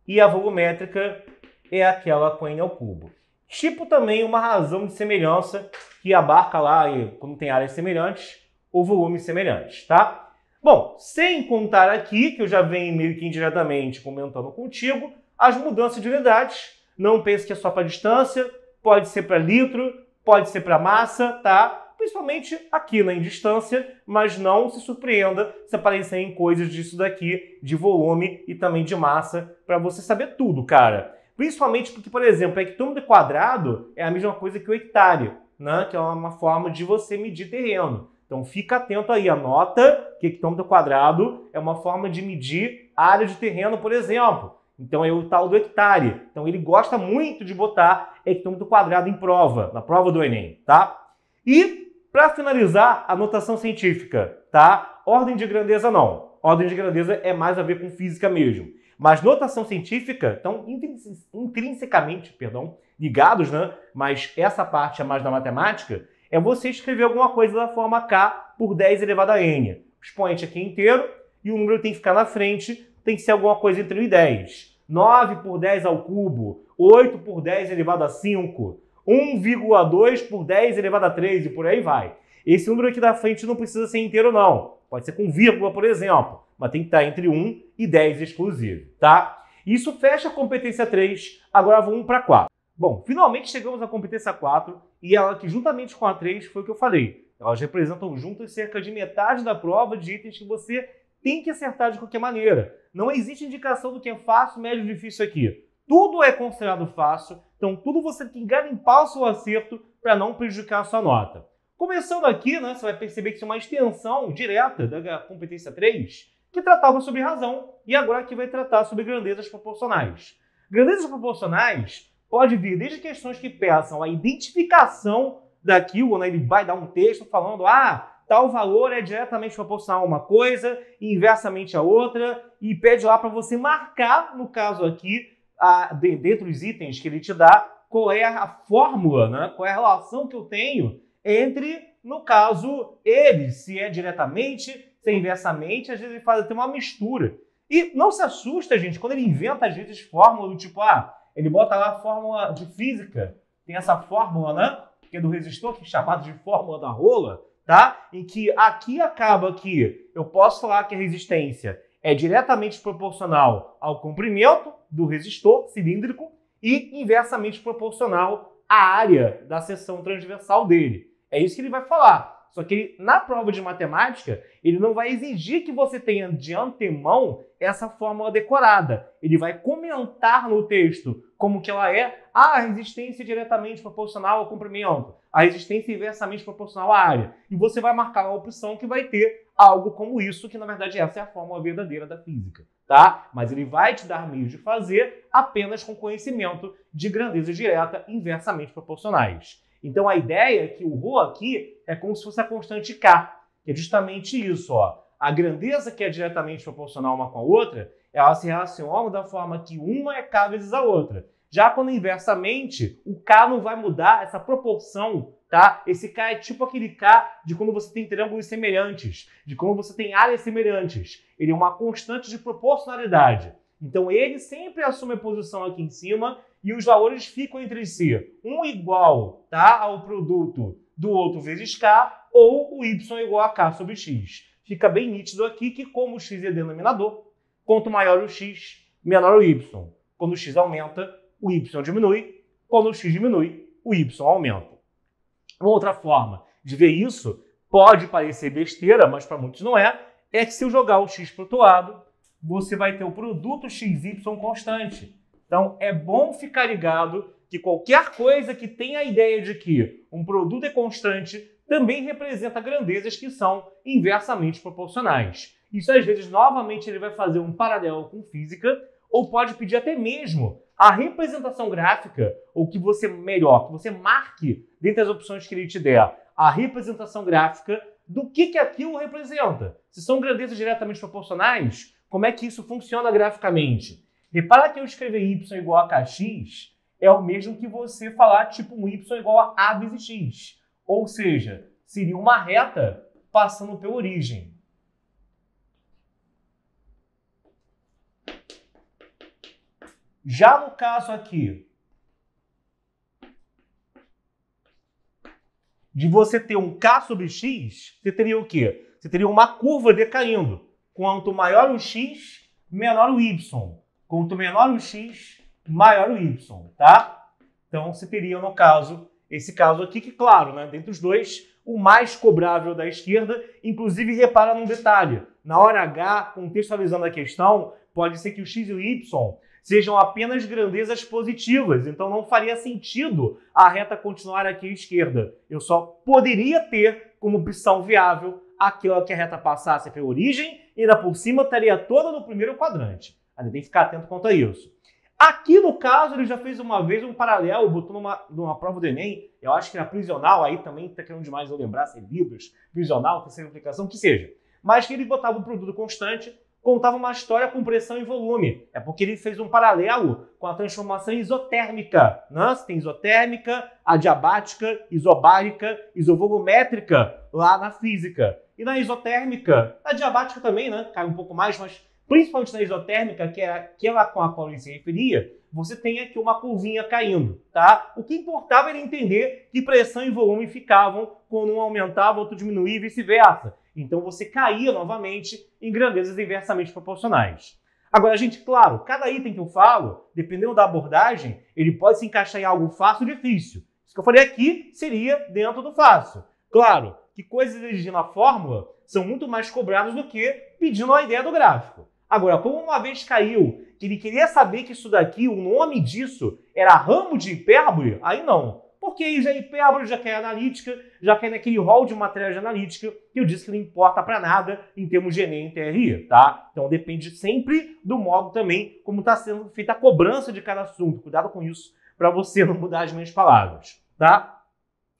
e a volumétrica é aquela com n ao cubo. Tipo também uma razão de semelhança que abarca lá, e quando tem áreas semelhantes, ou volumes semelhantes, tá? Bom, sem contar aqui, que eu já venho meio que indiretamente comentando contigo, as mudanças de unidades. Não pense que é só para distância, pode ser para litro, pode ser para massa, tá? Principalmente aqui, né, em distância, mas não se surpreenda se aparecerem coisas disso daqui, de volume e também de massa, para você saber tudo, cara. Principalmente porque, por exemplo, hectômetro quadrado é a mesma coisa que o hectare, né? Que é uma forma de você medir terreno. Então fica atento aí, anota que hectômetro quadrado é uma forma de medir área de terreno, por exemplo. Então é o tal do hectare. Então ele gosta muito de botar hectômetro quadrado em prova, na prova do Enem, tá? E para finalizar, a notação científica, tá? Ordem de grandeza não. Ordem de grandeza é mais a ver com física mesmo. Mas notação científica então intrinsecamente, perdão, ligados, né? Mas essa parte é mais da matemática, é você escrever alguma coisa da forma K por 10 elevado a N. O expoente aqui é inteiro e o número tem que ficar na frente, tem que ser alguma coisa entre 1 e 10. 9 por 10 ao cubo, 8 por 10 elevado a 5, 1,2 por 10 elevado a 3 e por aí vai. Esse número aqui da frente não precisa ser inteiro não, pode ser com vírgula, por exemplo, mas tem que estar entre 1 e 10 exclusivo, tá? Isso fecha a competência 3, agora vamos para 4. Bom, finalmente chegamos à competência 4 e ela que juntamente com a 3 foi o que eu falei. Elas representam juntas cerca de metade da prova de itens que você tem que acertar de qualquer maneira. Não existe indicação do que é fácil, médio, difícil aqui. Tudo é considerado fácil, então tudo você tem que garimpar o seu acerto para não prejudicar a sua nota. Começando aqui, né, você vai perceber que é uma extensão direta da competência 3, que tratava sobre razão, e agora aqui vai tratar sobre grandezas proporcionais. Grandezas proporcionais pode vir desde questões que peçam a identificação daquilo, né? ele vai dar um texto falando, ah, tal valor é diretamente proporcional a uma coisa e inversamente a outra, e pede lá para você marcar, no caso aqui, a, de, dentro dos itens que ele te dá, qual é a fórmula, né? qual é a relação que eu tenho entre, no caso, eles, se é diretamente, se é inversamente, às vezes ele faz até uma mistura. E não se assusta, gente, quando ele inventa, às vezes, fórmula do tipo, ah, ele bota lá a fórmula de física, tem essa fórmula, né? Que é do resistor, que é chamado de fórmula da rola tá? Em que aqui acaba que eu posso falar que a resistência é diretamente proporcional ao comprimento do resistor cilíndrico e inversamente proporcional à área da seção transversal dele. É isso que ele vai falar. Só que ele, na prova de matemática, ele não vai exigir que você tenha de antemão essa fórmula decorada. Ele vai comentar no texto como que ela é a resistência diretamente proporcional ao comprimento a resistência é inversamente proporcional à área. E você vai marcar uma opção que vai ter algo como isso, que na verdade essa é a fórmula verdadeira da física, tá? Mas ele vai te dar meios de fazer apenas com conhecimento de grandeza direta inversamente proporcionais. Então a ideia é que o ρ aqui é como se fosse a constante K, que é justamente isso, ó. A grandeza que é diretamente proporcional uma com a outra, ela se relaciona da forma que uma é K vezes a outra. Já quando inversamente, o K não vai mudar essa proporção, tá? Esse K é tipo aquele K de quando você tem triângulos semelhantes, de quando você tem áreas semelhantes. Ele é uma constante de proporcionalidade. Então ele sempre assume a posição aqui em cima e os valores ficam entre si. Um igual tá, ao produto do outro vezes K ou o Y igual a K sobre X. Fica bem nítido aqui que como o X é denominador, quanto maior o X, menor o Y. Quando o X aumenta, o y diminui, quando o x diminui, o y aumenta. Uma outra forma de ver isso, pode parecer besteira, mas para muitos não é, é que se eu jogar o x para o outro lado, você vai ter o produto xy constante. Então é bom ficar ligado que qualquer coisa que tenha a ideia de que um produto é constante também representa grandezas que são inversamente proporcionais. Isso às vezes novamente ele vai fazer um paralelo com física ou pode pedir até mesmo a representação gráfica, ou que você, melhor, que você marque dentre as opções que ele te der, a representação gráfica do que, que aquilo representa. Se são grandezas diretamente proporcionais, como é que isso funciona graficamente? Repara que eu escrever y igual a kx é o mesmo que você falar tipo um y igual a a vezes x. Ou seja, seria uma reta passando pela origem. Já no caso aqui de você ter um K sobre X, você teria o quê? Você teria uma curva decaindo. Quanto maior o X, menor o Y. Quanto menor o X, maior o Y, tá? Então, você teria, no caso, esse caso aqui, que claro, né, dentre os dois, o mais cobrável da esquerda, inclusive repara num detalhe, na hora H, contextualizando a questão, pode ser que o X e o Y sejam apenas grandezas positivas. Então não faria sentido a reta continuar aqui à esquerda. Eu só poderia ter como opção viável aquela que a reta passasse pela origem e ainda por cima estaria toda no primeiro quadrante. Ainda tem que ficar atento quanto a isso. Aqui no caso, ele já fez uma vez um paralelo, botou numa, numa prova do Enem, eu acho que na prisional, aí também está querendo demais eu lembrar se é livros, prisional, terceira aplicação, que seja. Mas que ele botava um produto constante contava uma história com pressão e volume. É porque ele fez um paralelo com a transformação isotérmica. Né? Você tem isotérmica, adiabática, isobárica, isovolumétrica lá na física. E na isotérmica, na adiabática também, né? Cai um pouco mais, mas principalmente na isotérmica, que é aquela com a qual ele se referia, você tem aqui uma curvinha caindo, tá? O que importava era entender que pressão e volume ficavam quando um aumentava, outro diminuía e vice-versa. Então você caía novamente em grandezas inversamente proporcionais. Agora, gente, claro, cada item que eu falo, dependendo da abordagem, ele pode se encaixar em algo fácil ou difícil. Isso que eu falei aqui seria dentro do fácil. Claro que coisas exigindo a fórmula são muito mais cobradas do que pedindo a ideia do gráfico. Agora, como uma vez caiu que ele queria saber que isso daqui, o nome disso, era ramo de hipérbole, aí não. Porque aí já é hipérbole, já quer analítica, já quer naquele né, rol de matéria de analítica que eu disse que não importa para nada em termos de Enem e TRI, tá? Então depende sempre do modo também como está sendo feita a cobrança de cada assunto. Cuidado com isso para você não mudar as minhas palavras, tá?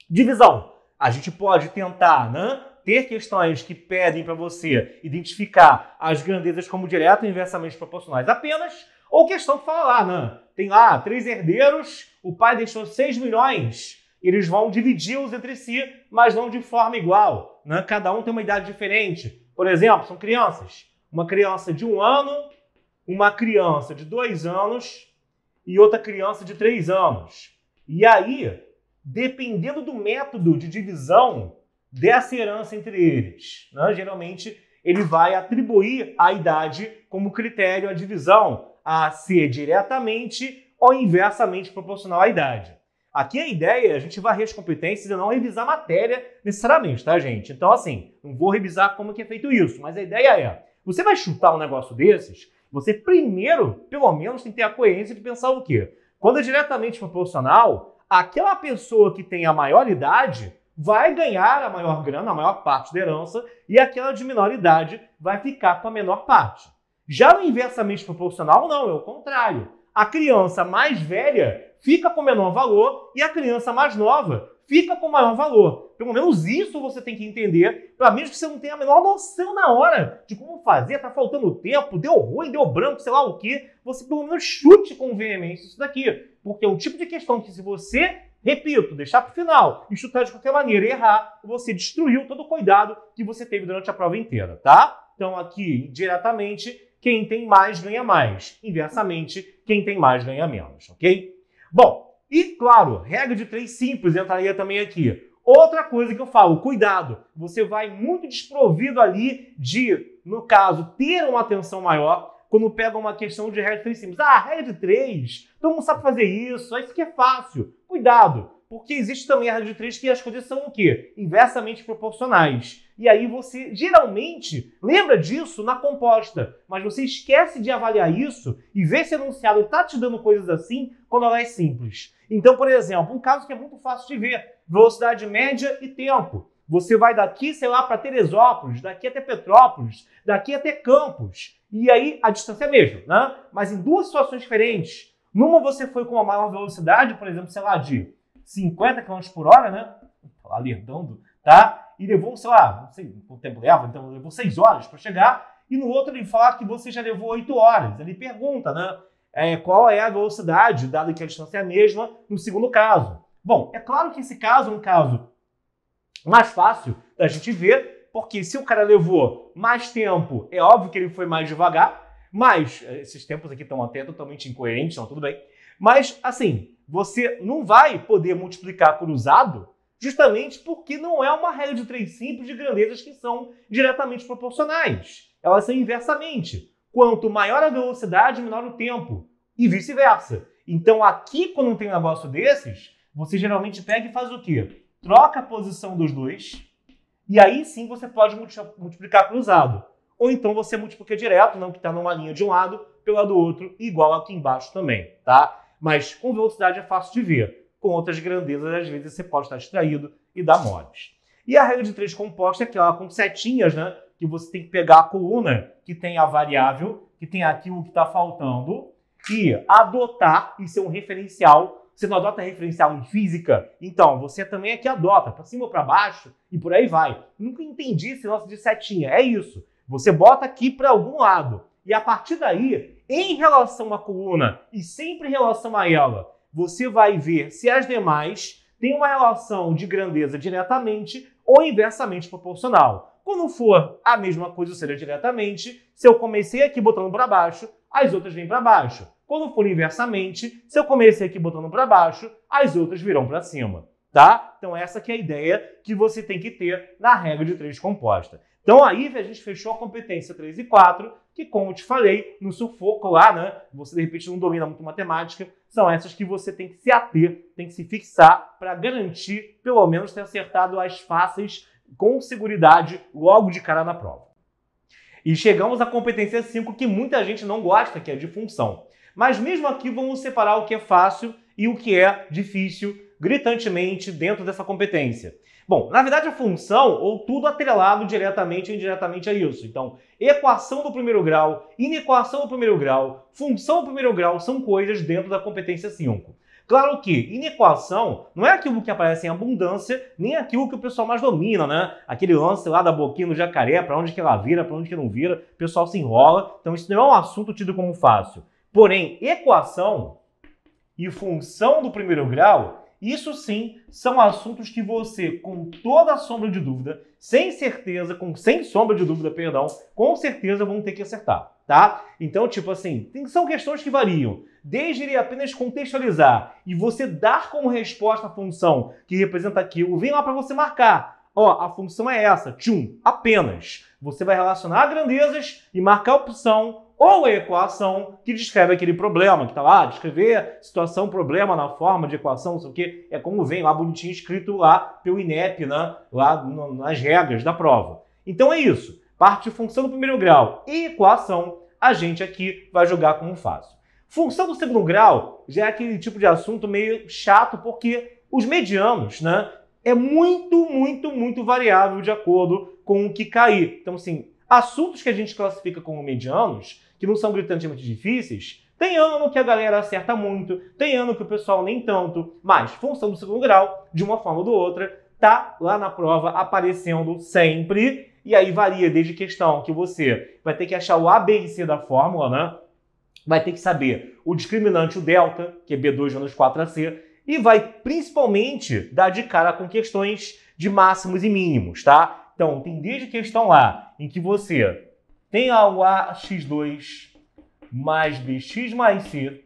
Divisão. A gente pode tentar, né? ter questões que pedem para você identificar as grandezas como direto e inversamente proporcionais apenas, ou questão que fala lá, né? Tem lá três herdeiros o pai deixou 6 milhões. Eles vão dividi-los entre si, mas não de forma igual. Né? Cada um tem uma idade diferente. Por exemplo, são crianças. Uma criança de um ano, uma criança de dois anos e outra criança de três anos. E aí, dependendo do método de divisão dessa herança entre eles, né? geralmente ele vai atribuir a idade como critério à divisão, a ser diretamente ou inversamente proporcional à idade. Aqui a ideia é a gente varrer as competências e não revisar a matéria necessariamente, tá, gente? Então, assim, não vou revisar como que é feito isso, mas a ideia é, você vai chutar um negócio desses, você primeiro, pelo menos, tem que ter a coerência de pensar o quê? Quando é diretamente proporcional, aquela pessoa que tem a maior idade vai ganhar a maior grana, a maior parte da herança, e aquela de menor idade vai ficar com a menor parte. Já no inversamente proporcional, não, é o contrário. A criança mais velha fica com menor valor e a criança mais nova fica com maior valor. Pelo menos isso você tem que entender, para menos que você não tenha a menor noção na hora de como fazer, tá faltando tempo, deu ruim, deu branco, sei lá o que, você pelo menos chute com veemência isso daqui, porque é um tipo de questão que se você, repito, deixar para o final e chutar de qualquer maneira e errar, você destruiu todo o cuidado que você teve durante a prova inteira, tá? Então aqui, diretamente, quem tem mais ganha mais. Inversamente, quem tem mais ganha menos, ok? Bom, e claro, regra de três simples entraria também aqui. Outra coisa que eu falo, cuidado, você vai muito desprovido ali de, no caso, ter uma atenção maior quando pega uma questão de regra de três simples. Ah, regra de três, todo mundo sabe fazer isso, isso que é fácil. Cuidado, porque existe também a regra de três que as coisas são o quê? Inversamente proporcionais. E aí você geralmente lembra disso na composta, mas você esquece de avaliar isso e ver se o enunciado está te dando coisas assim quando ela é simples. Então, por exemplo, um caso que é muito fácil de ver: velocidade média e tempo. Você vai daqui, sei lá, para Teresópolis, daqui até Petrópolis, daqui até Campos. E aí a distância é a mesma, né? Mas em duas situações diferentes. Numa você foi com uma maior velocidade, por exemplo, sei lá, de 50 km por hora, né? Lá tá, tá? E levou, sei lá, não sei quanto tempo leva, então levou 6 horas para chegar. E no outro ele fala que você já levou 8 horas. Ele pergunta, né? É, qual é a velocidade, dado que a distância é a mesma, no segundo caso. Bom, é claro que esse caso é um caso mais fácil da gente ver, porque se o cara levou mais tempo, é óbvio que ele foi mais devagar, mas eh, esses tempos aqui estão até totalmente incoerentes, então tudo bem. Mas, assim, você não vai poder multiplicar cruzado, justamente porque não é uma regra de três simples de grandezas que são diretamente proporcionais. Elas são inversamente. Quanto maior a velocidade, menor o tempo, e vice-versa. Então, aqui, quando tem um negócio desses, você geralmente pega e faz o quê? Troca a posição dos dois, e aí sim você pode multiplicar cruzado. Ou então você multiplica direto, não que está numa linha de um lado, pelo lado do outro, igual aqui embaixo também, tá? Mas com velocidade é fácil de ver. Com outras grandezas, às vezes, você pode estar distraído e dar moles. E a regra de três composta é aquela com setinhas, né? Que você tem que pegar a coluna que tem a variável, que tem aquilo que está faltando, e adotar e ser é um referencial. Você não adota referencial em física? Então, você também aqui é adota, para cima ou para baixo, e por aí vai. Nunca entendi esse nosso de setinha. É isso. Você bota aqui para algum lado. E a partir daí, em relação à coluna e sempre em relação a ela, você vai ver se as demais têm uma relação de grandeza diretamente ou inversamente proporcional. Quando for a mesma coisa, ou seja, diretamente, se eu comecei aqui botando para baixo, as outras vêm para baixo. Quando for inversamente, se eu comecei aqui botando para baixo, as outras virão para cima, tá? Então essa que é a ideia que você tem que ter na regra de três composta. Então aí a gente fechou a competência 3 e 4 que, como eu te falei, no sufoco lá, né? Você de repente não domina muito matemática, são essas que você tem que se ater, tem que se fixar para garantir, pelo menos, ter acertado as fáceis com segurança logo de cara na prova. E chegamos à competência 5, que muita gente não gosta, que é de função. Mas mesmo aqui vamos separar o que é fácil e o que é difícil gritantemente dentro dessa competência. Bom, na verdade a função, ou tudo atrelado diretamente ou indiretamente a isso. Então, equação do primeiro grau, inequação do primeiro grau, função do primeiro grau são coisas dentro da competência 5. Claro que inequação não é aquilo que aparece em abundância, nem é aquilo que o pessoal mais domina, né? Aquele lance lá da boquinha do jacaré, para onde que ela vira, para onde que não vira, o pessoal se enrola. Então isso não é um assunto tido como fácil. Porém, equação e função do primeiro grau isso sim são assuntos que você, com toda a sombra de dúvida, sem certeza, com sem sombra de dúvida, perdão, com certeza vão ter que acertar, tá? Então, tipo assim, tem, são questões que variam. Desde ele apenas contextualizar e você dar como resposta a função que representa aquilo, vem lá para você marcar. Ó, a função é essa, tchum, apenas. Você vai relacionar grandezas e marcar a opção ou a equação que descreve aquele problema, que está lá, descrever situação, problema na forma de equação, não sei o quê, é como vem lá bonitinho escrito lá pelo INEP, né? lá no, nas regras da prova. Então é isso. Parte de função do primeiro grau e equação, a gente aqui vai jogar como fácil. Função do segundo grau já é aquele tipo de assunto meio chato, porque os medianos, né? É muito, muito, muito variável de acordo com o que cair. Então, assim, assuntos que a gente classifica como medianos, que não são gritantemente difíceis, tem ano que a galera acerta muito, tem ano que o pessoal nem tanto, mas função do segundo grau, de uma forma ou de outra, tá lá na prova aparecendo sempre. E aí varia desde questão que você vai ter que achar o A, B e C da fórmula, né? Vai ter que saber o discriminante, o delta, que é B2 menos 4AC, e vai principalmente dar de cara com questões de máximos e mínimos, tá? Então, tem desde questão A, em que você tem o AX2 mais BX mais C.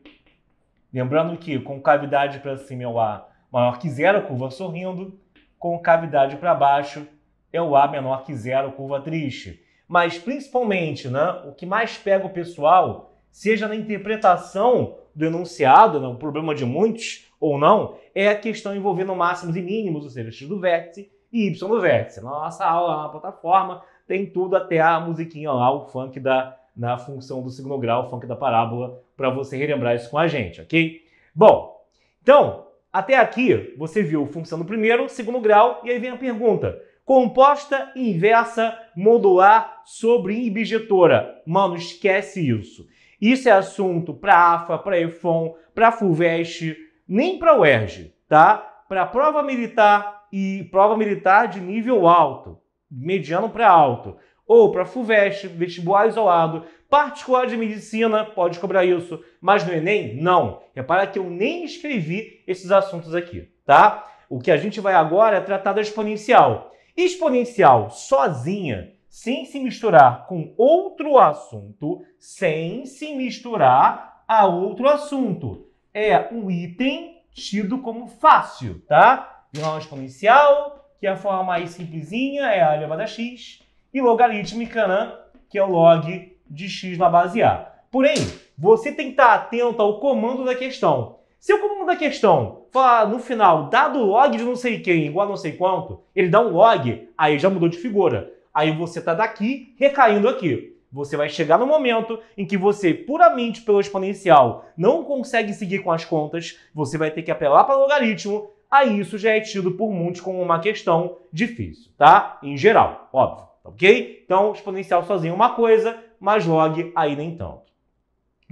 Lembrando que concavidade para cima é o A maior que zero, curva sorrindo. Concavidade para baixo é o A menor que zero, curva triste. Mas, principalmente, né, o que mais pega o pessoal, seja na interpretação do enunciado, né, o problema de muitos ou não, é a questão envolvendo máximos e mínimos, ou seja, x do vértice e Y do vértice. Na nossa aula, na é plataforma, tem tudo até a musiquinha lá, o funk da na função do segundo grau, o funk da parábola, para você relembrar isso com a gente, ok? Bom, então, até aqui você viu função do primeiro, segundo grau, e aí vem a pergunta. Composta, inversa, modular, sobre injetora. Mano, esquece isso. Isso é assunto para AFA, para EFON, para FUVEST, nem para UERJ, tá? Para prova militar, e prova militar de nível alto, mediano para alto, ou para FUVEST, vestibular isolado, particular de medicina pode cobrar isso, mas no Enem não. Repara que eu nem escrevi esses assuntos aqui, tá? O que a gente vai agora é tratar da exponencial. Exponencial sozinha, sem se misturar com outro assunto, sem se misturar a outro assunto. É um item tido como fácil, tá? Então, exponencial, que é a forma mais simplesinha, é a elevada a x, e logarítmica, né, que é o log de x na base a. Porém, você tem que estar atento ao comando da questão. Se o comando da questão falar no final, dado log de não sei quem igual a não sei quanto, ele dá um log, aí já mudou de figura. Aí você está daqui recaindo aqui. Você vai chegar no momento em que você, puramente pelo exponencial, não consegue seguir com as contas, você vai ter que apelar para logaritmo aí isso já é tido por muitos como uma questão difícil, tá? Em geral, óbvio, tá ok? Então, exponencial sozinho é uma coisa, mas log aí nem tanto.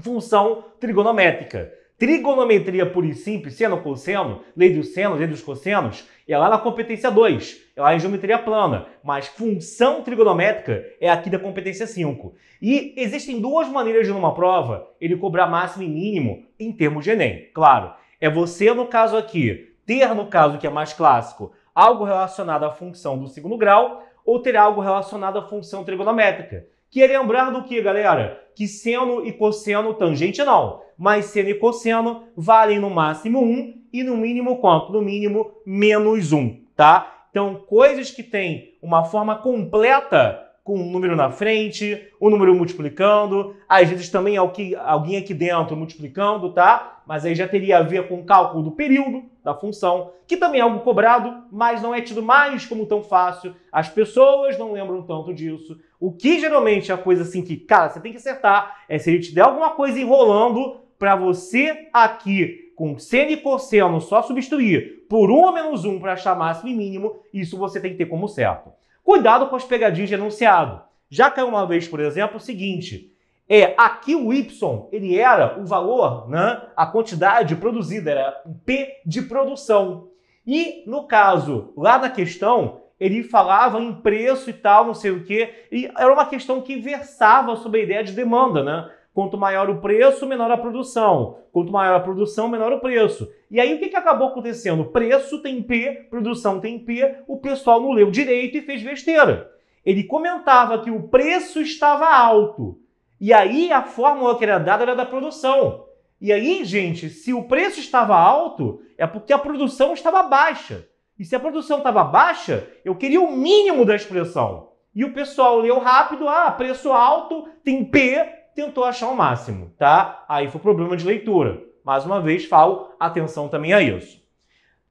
Função trigonométrica. Trigonometria pura e simples, seno, cosseno, lei dos senos, lei dos cossenos, é lá na competência 2, é lá em geometria plana, mas função trigonométrica é aqui da competência 5. E existem duas maneiras de numa prova ele cobrar máximo e mínimo em termos de Enem. Claro, é você, no caso aqui, ter, no caso que é mais clássico, algo relacionado à função do segundo grau ou ter algo relacionado à função trigonométrica. Que é lembrar do que, galera? Que seno e cosseno, tangente não, mas seno e cosseno valem no máximo 1 e no mínimo quanto? No mínimo menos 1, tá? Então, coisas que têm uma forma completa com um número na frente, um número multiplicando, às vezes também alguém aqui dentro multiplicando, tá? Mas aí já teria a ver com o cálculo do período da função, que também é algo cobrado, mas não é tido mais como tão fácil. As pessoas não lembram tanto disso. O que geralmente é a coisa assim que, cara, você tem que acertar é se ele te der alguma coisa enrolando para você aqui com seno e cosseno só substituir por 1 menos 1 para achar máximo e mínimo, isso você tem que ter como certo. Cuidado com as pegadinhas de enunciado. Já caiu uma vez, por exemplo, o seguinte: é aqui o Y ele era o valor, né, a quantidade produzida, era o P de produção. E no caso, lá na questão, ele falava em preço e tal, não sei o quê, e era uma questão que versava sobre a ideia de demanda, né? Quanto maior o preço, menor a produção. Quanto maior a produção, menor o preço. E aí o que, que acabou acontecendo? Preço tem P, produção tem P, o pessoal não leu direito e fez besteira. Ele comentava que o preço estava alto. E aí a fórmula que era dada era da produção. E aí, gente, se o preço estava alto, é porque a produção estava baixa. E se a produção estava baixa, eu queria o mínimo da expressão. E o pessoal leu rápido, ah, preço alto, tem P, tentou achar o máximo, tá? Aí foi problema de leitura. Mais uma vez, falo, atenção também a isso.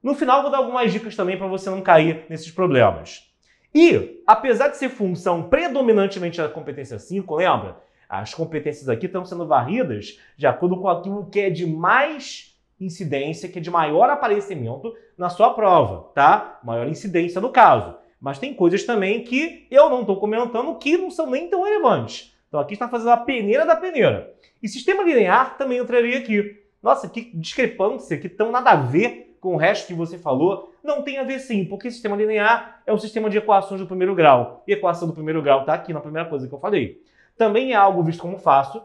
No final, vou dar algumas dicas também para você não cair nesses problemas. E, apesar de ser função predominantemente da competência 5, lembra? As competências aqui estão sendo varridas de acordo com aquilo que é de mais incidência, que é de maior aparecimento na sua prova, tá? Maior incidência no caso. Mas tem coisas também que eu não estou comentando que não são nem tão relevantes. Então aqui está fazendo a peneira da peneira. E sistema linear também entraria aqui. Nossa, que discrepância, que tão nada a ver com o resto que você falou. Não tem a ver sim, porque sistema linear é um sistema de equações do primeiro grau. E equação do primeiro grau está aqui na primeira coisa que eu falei. Também é algo visto como fácil.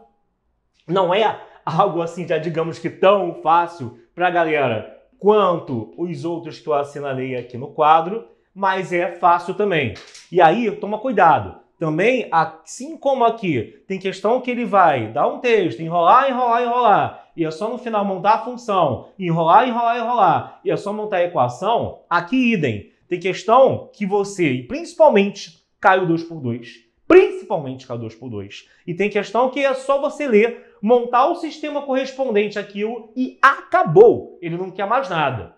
Não é algo assim, já digamos que tão fácil para a galera quanto os outros que eu assinalei aqui no quadro, mas é fácil também. E aí, toma cuidado. Também, assim como aqui, tem questão que ele vai dar um texto, enrolar, enrolar, enrolar, e é só no final montar a função, enrolar, enrolar, enrolar, e é só montar a equação, aqui idem. Tem questão que você, e principalmente, o 2 por 2 principalmente o 2 por 2 E tem questão que é só você ler, montar o sistema correspondente àquilo e acabou. Ele não quer mais nada.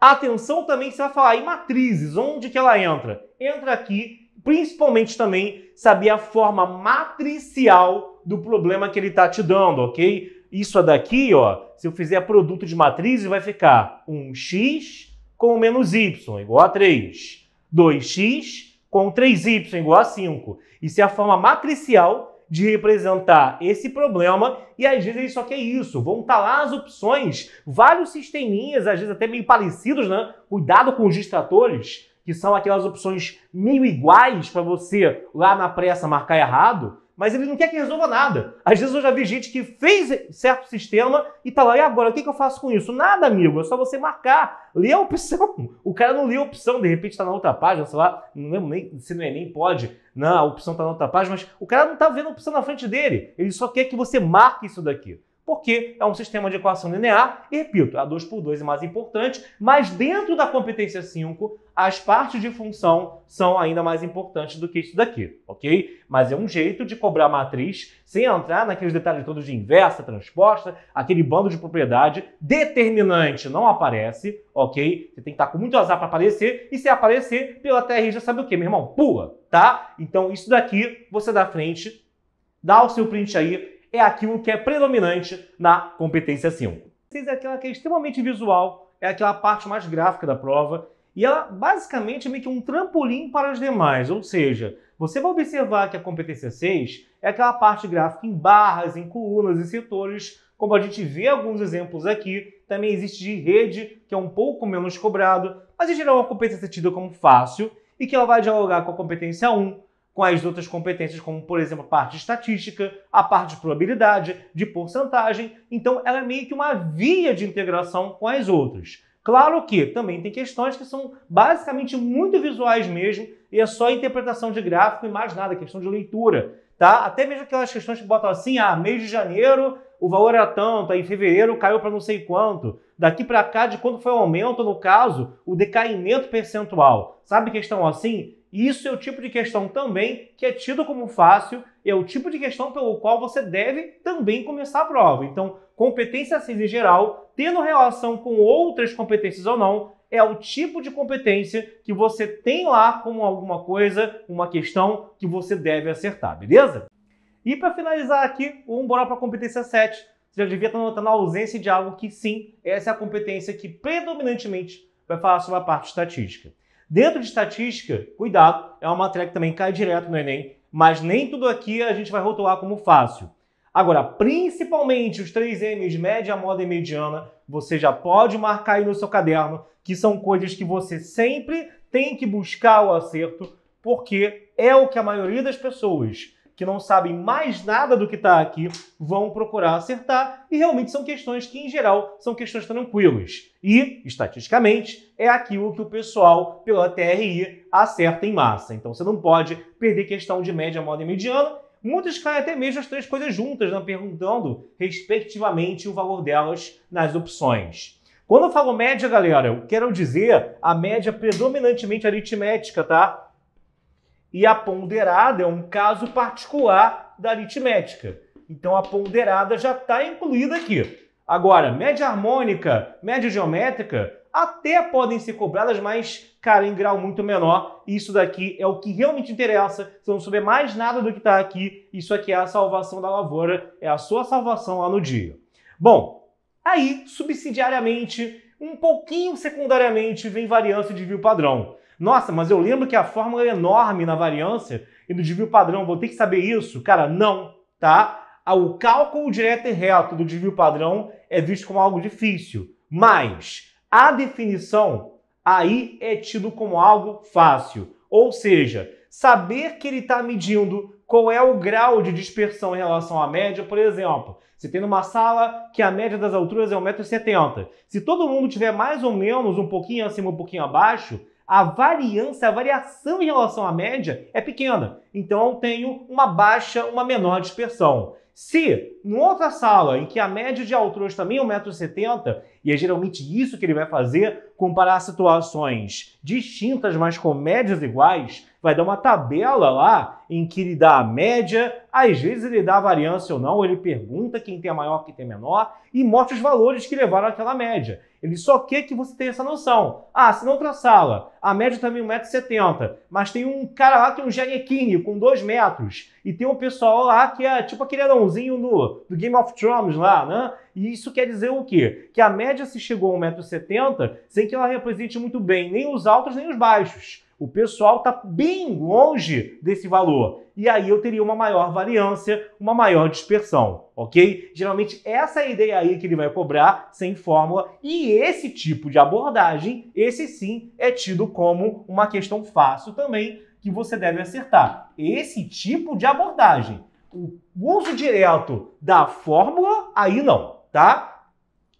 Atenção também, você vai falar em matrizes, onde que ela entra? Entra aqui principalmente também saber a forma matricial do problema que ele está te dando, ok? Isso daqui, ó, se eu fizer produto de matrizes, vai ficar um x com menos y igual a 3, 2x com 3y igual a 5. Isso é a forma matricial de representar esse problema e às vezes ele só quer isso. Vão estar tá lá as opções, vários sisteminhas, às vezes até meio parecidos, né? Cuidado com os distratores que são aquelas opções meio iguais para você lá na pressa marcar errado, mas ele não quer que resolva nada. Às vezes eu já vi gente que fez certo sistema e tá lá, e agora, o que, que eu faço com isso? Nada, amigo, é só você marcar. ler a opção. O cara não lê a opção, de repente está na outra página, sei lá, não lembro nem se não é nem pode. Não, a opção está na outra página, mas o cara não está vendo a opção na frente dele. Ele só quer que você marque isso daqui porque é um sistema de equação linear, e repito, a 2 por 2 é mais importante, mas dentro da competência 5, as partes de função são ainda mais importantes do que isso daqui, ok? Mas é um jeito de cobrar matriz sem entrar naqueles detalhes todos de inversa, transposta, aquele bando de propriedade determinante não aparece, ok? Você tem que estar com muito azar para aparecer, e se aparecer, pela TR já sabe o que, meu irmão? Pula, tá? Então isso daqui você dá frente, dá o seu print aí, é aquilo que é predominante na competência 5. 6 é aquela que é extremamente visual, é aquela parte mais gráfica da prova, e ela basicamente é meio que um trampolim para as demais, ou seja, você vai observar que a competência 6 é aquela parte gráfica em barras, em colunas, e setores, como a gente vê alguns exemplos aqui, também existe de rede, que é um pouco menos cobrado, mas em geral é uma competência tida como fácil e que ela vai dialogar com a competência 1, com as outras competências, como por exemplo a parte de estatística, a parte de probabilidade, de porcentagem. Então ela é meio que uma via de integração com as outras. Claro que também tem questões que são basicamente muito visuais mesmo, e é só interpretação de gráfico e mais nada, questão de leitura, tá? Até mesmo aquelas questões que botam assim, ah, mês de janeiro o valor era tanto, aí em fevereiro caiu para não sei quanto, daqui para cá de quando foi o aumento, no caso, o decaimento percentual. Sabe questão assim? isso é o tipo de questão também que é tido como fácil, é o tipo de questão pelo qual você deve também começar a prova. Então, competência 6 em geral, tendo relação com outras competências ou não, é o tipo de competência que você tem lá como alguma coisa, uma questão que você deve acertar, beleza? E para finalizar aqui, vamos bora para a competência 7. Você já devia estar notando a ausência de algo que sim, essa é a competência que predominantemente vai falar sobre a parte estatística. Dentro de estatística, cuidado, é uma matéria que também cai direto no Enem, mas nem tudo aqui a gente vai rotular como fácil. Agora, principalmente os 3 M's, média, moda e mediana, você já pode marcar aí no seu caderno, que são coisas que você sempre tem que buscar o acerto, porque é o que a maioria das pessoas que não sabem mais nada do que está aqui vão procurar acertar e realmente são questões que, em geral, são questões tranquilas. E, estatisticamente, é aquilo que o pessoal pela TRI acerta em massa. Então você não pode perder questão de média, moda e mediana. Muitos caem até mesmo as três coisas juntas, né? perguntando, respectivamente, o valor delas nas opções. Quando eu falo média, galera, eu quero dizer a média predominantemente aritmética, tá? e a ponderada é um caso particular da aritmética. Então a ponderada já está incluída aqui. Agora, média harmônica, média geométrica, até podem ser cobradas, mas, cara, em grau muito menor. Isso daqui é o que realmente interessa. Se não souber mais nada do que está aqui, isso aqui é a salvação da lavoura, é a sua salvação lá no dia. Bom, aí, subsidiariamente, um pouquinho secundariamente, vem variância de desvio padrão. Nossa, mas eu lembro que a fórmula é enorme na variância e no desvio padrão, vou ter que saber isso? Cara, não, tá? Ah, o cálculo direto e reto do desvio padrão é visto como algo difícil, mas a definição aí é tido como algo fácil. Ou seja, saber que ele está medindo qual é o grau de dispersão em relação à média, por exemplo. Você tem numa sala que a média das alturas é 1,70m. Se todo mundo tiver mais ou menos um pouquinho acima, um pouquinho abaixo, a variância, a variação em relação à média é pequena. Então eu tenho uma baixa, uma menor dispersão. Se, em outra sala, em que a média de alturas também é 1,70m, e é geralmente isso que ele vai fazer, comparar situações distintas, mas com médias iguais, vai dar uma tabela lá em que ele dá a média, às vezes ele dá a variância ou não, ou ele pergunta quem tem a maior, quem tem a menor, e mostra os valores que levaram àquela média. Ele só quer que você tenha essa noção. Ah, se não traçá-la, a média também tá 1,70m, mas tem um cara lá que é um janequine com 2 metros, e tem um pessoal lá que é tipo aquele anãozinho do, do Game of Thrones lá, né? E isso quer dizer o quê? Que a média se chegou a 1,70m sem que ela represente muito bem nem os altos nem os baixos o pessoal está bem longe desse valor. E aí eu teria uma maior variância, uma maior dispersão, ok? Geralmente essa é a ideia aí que ele vai cobrar sem fórmula. E esse tipo de abordagem, esse sim, é tido como uma questão fácil também que você deve acertar. Esse tipo de abordagem. O uso direto da fórmula, aí não, tá?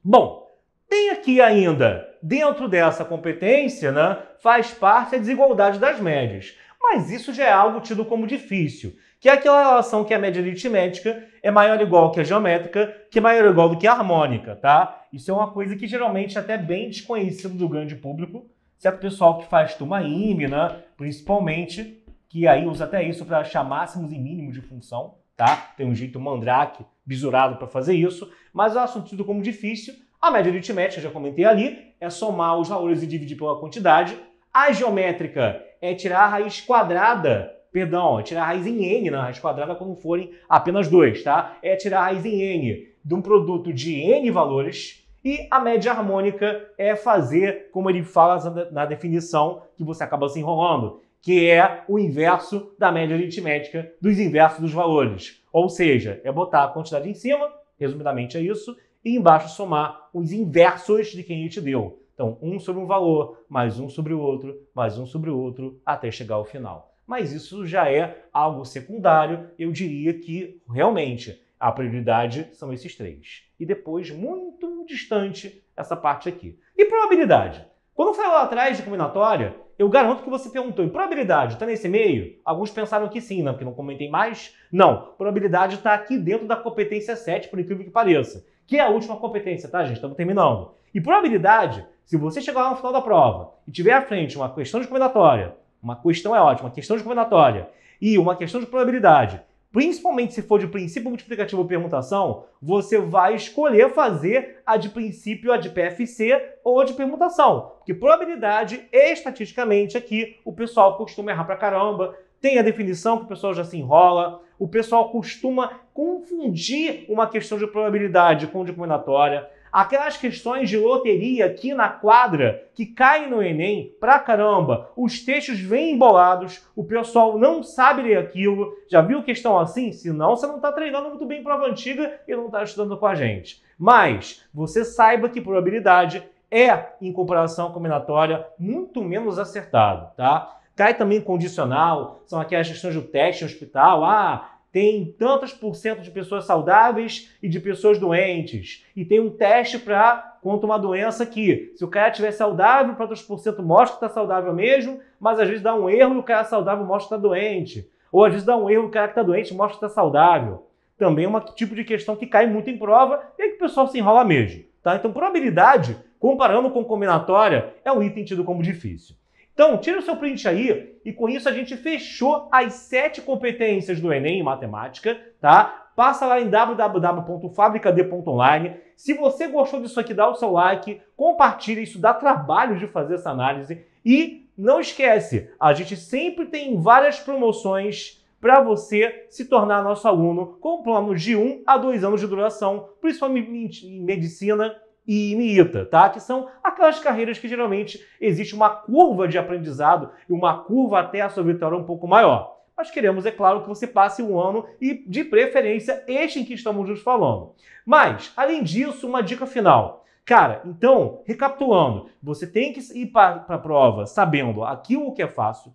Bom, tem aqui ainda dentro dessa competência, né, faz parte a desigualdade das médias. Mas isso já é algo tido como difícil, que é aquela relação que a média aritmética é maior ou igual que a geométrica, que é maior ou igual do que a harmônica, tá? Isso é uma coisa que geralmente é até bem desconhecida do grande público, certo? Pessoal que faz turma IME, né, principalmente, que aí usa até isso para achar máximos e mínimos de função, tá? Tem um jeito mandrake, bisurado para fazer isso, mas é um assunto tido como difícil, a média aritmética, já comentei ali, é somar os valores e dividir pela quantidade. A geométrica é tirar a raiz quadrada, perdão, é tirar a raiz em n na né, raiz quadrada quando forem apenas dois, tá? É tirar a raiz em n de um produto de n valores e a média harmônica é fazer, como ele fala na definição, que você acaba se enrolando, que é o inverso da média aritmética dos inversos dos valores. Ou seja, é botar a quantidade em cima, resumidamente é isso, e embaixo somar os inversos de quem ele te deu. Então, um sobre um valor, mais um sobre o outro, mais um sobre o outro, até chegar ao final. Mas isso já é algo secundário, eu diria que realmente a prioridade são esses três. E depois, muito distante, essa parte aqui. E probabilidade? Quando eu falei lá atrás de combinatória, eu garanto que você perguntou, e probabilidade está nesse meio? Alguns pensaram que sim, né? Porque não comentei mais. Não, probabilidade está aqui dentro da competência 7, por incrível que pareça que é a última competência, tá, gente? Estamos terminando. E probabilidade, se você chegar lá no final da prova e tiver à frente uma questão de combinatória, uma questão é ótima, uma questão de combinatória e uma questão de probabilidade, principalmente se for de princípio multiplicativo ou permutação, você vai escolher fazer a de princípio, a de PFC ou a de permutação. Porque probabilidade, estatisticamente, aqui é o pessoal costuma errar pra caramba, tem a definição que o pessoal já se enrola, o pessoal costuma confundir uma questão de probabilidade com de combinatória. Aquelas questões de loteria aqui na quadra que caem no Enem pra caramba, os textos vêm embolados, o pessoal não sabe ler aquilo. Já viu questão assim? Se não, você não está treinando muito bem prova antiga e não está estudando com a gente. Mas você saiba que probabilidade é, em comparação com combinatória, muito menos acertado, tá? Cai também condicional, são aquelas questões do teste em hospital. Ah, tem tantos por cento de pessoas saudáveis e de pessoas doentes. E tem um teste para contra uma doença que Se o cara estiver saudável, para outros por cento mostra que está saudável mesmo, mas às vezes dá um erro e o cara saudável mostra que está doente. Ou às vezes dá um erro e o cara que está doente mostra que está saudável. Também é um tipo de questão que cai muito em prova e é que o pessoal se enrola mesmo. Tá? Então, probabilidade, comparando com combinatória, é um item tido como difícil. Então, tira o seu print aí e com isso a gente fechou as sete competências do Enem em matemática, tá? Passa lá em www.fabricad.online. Se você gostou disso aqui, dá o seu like, compartilha, isso dá trabalho de fazer essa análise. E não esquece, a gente sempre tem várias promoções para você se tornar nosso aluno com planos de 1 um a 2 anos de duração, principalmente em medicina, e imita, tá? Que são aquelas carreiras que geralmente existe uma curva de aprendizado e uma curva até a sua vitória um pouco maior. Mas queremos, é claro, que você passe um ano e, de preferência, este em que estamos nos falando. Mas, além disso, uma dica final. Cara, então, recapitulando, você tem que ir para a prova sabendo aquilo que é fácil,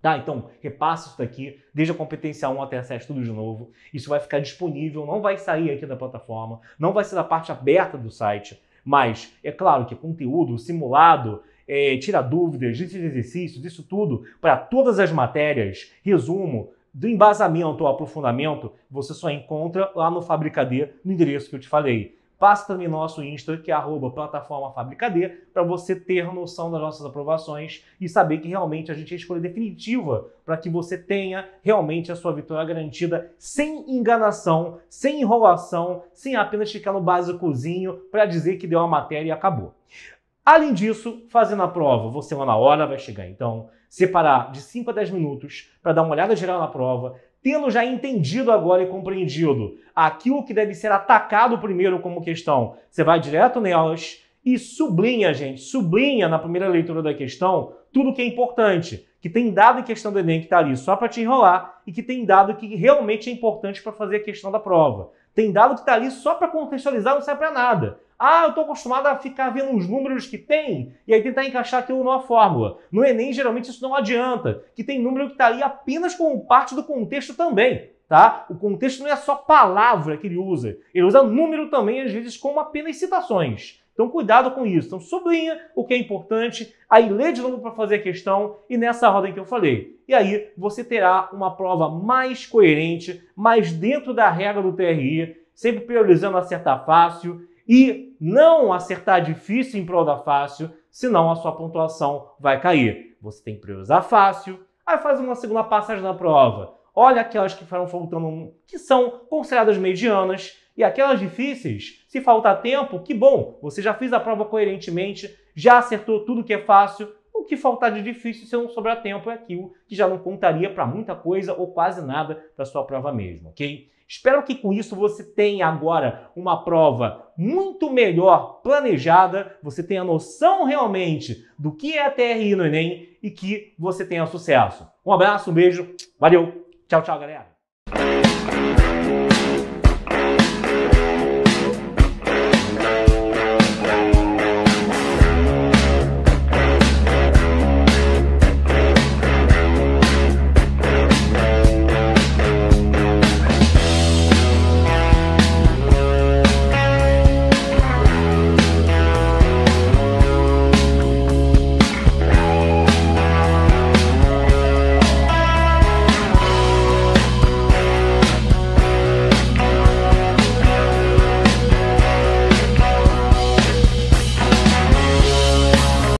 Tá? Então, repasse isso daqui, desde a competência 1 até a 7, tudo de novo. Isso vai ficar disponível, não vai sair aqui da plataforma, não vai ser da parte aberta do site, mas é claro que conteúdo simulado, é, tira dúvidas, exercícios, isso tudo, para todas as matérias, resumo, do embasamento ao aprofundamento, você só encontra lá no Fabricadê, no endereço que eu te falei Passa também nosso Insta, que é arroba plataforma para você ter noção das nossas aprovações e saber que realmente a gente é a escolha definitiva para que você tenha realmente a sua vitória garantida sem enganação, sem enrolação, sem apenas ficar no básicozinho para dizer que deu a matéria e acabou. Além disso, fazendo a prova, você lá na hora vai chegar então, separar de 5 a 10 minutos para dar uma olhada geral na prova, tendo já entendido agora e compreendido aquilo que deve ser atacado primeiro como questão, você vai direto nelas e sublinha, gente, sublinha na primeira leitura da questão tudo que é importante, que tem dado em questão do Enem que está ali só para te enrolar e que tem dado que realmente é importante para fazer a questão da prova. Tem dado que está ali só para contextualizar, não serve para nada. Ah, eu estou acostumado a ficar vendo os números que tem e aí tentar encaixar aquilo numa fórmula. No Enem, geralmente, isso não adianta, que tem número que está ali apenas como parte do contexto também. Tá? O contexto não é só palavra que ele usa, ele usa número também, às vezes, como apenas citações. Então, cuidado com isso. Então, sublinha o que é importante, aí lê de novo para fazer a questão e nessa ordem que eu falei. E aí você terá uma prova mais coerente, mais dentro da regra do TRI, sempre priorizando a certa fácil e não acertar difícil em prol da fácil, senão a sua pontuação vai cair. Você tem que priorizar fácil, aí faz uma segunda passagem na prova. Olha aquelas que foram faltando, que são consideradas medianas, e aquelas difíceis, se faltar tempo, que bom, você já fez a prova coerentemente, já acertou tudo que é fácil, que faltar de difícil se não sobrar tempo é aquilo que já não contaria para muita coisa ou quase nada da sua prova mesmo, ok? Espero que com isso você tenha agora uma prova muito melhor planejada, você tenha noção realmente do que é a TRI no Enem e que você tenha sucesso. Um abraço, um beijo, valeu, tchau, tchau, galera!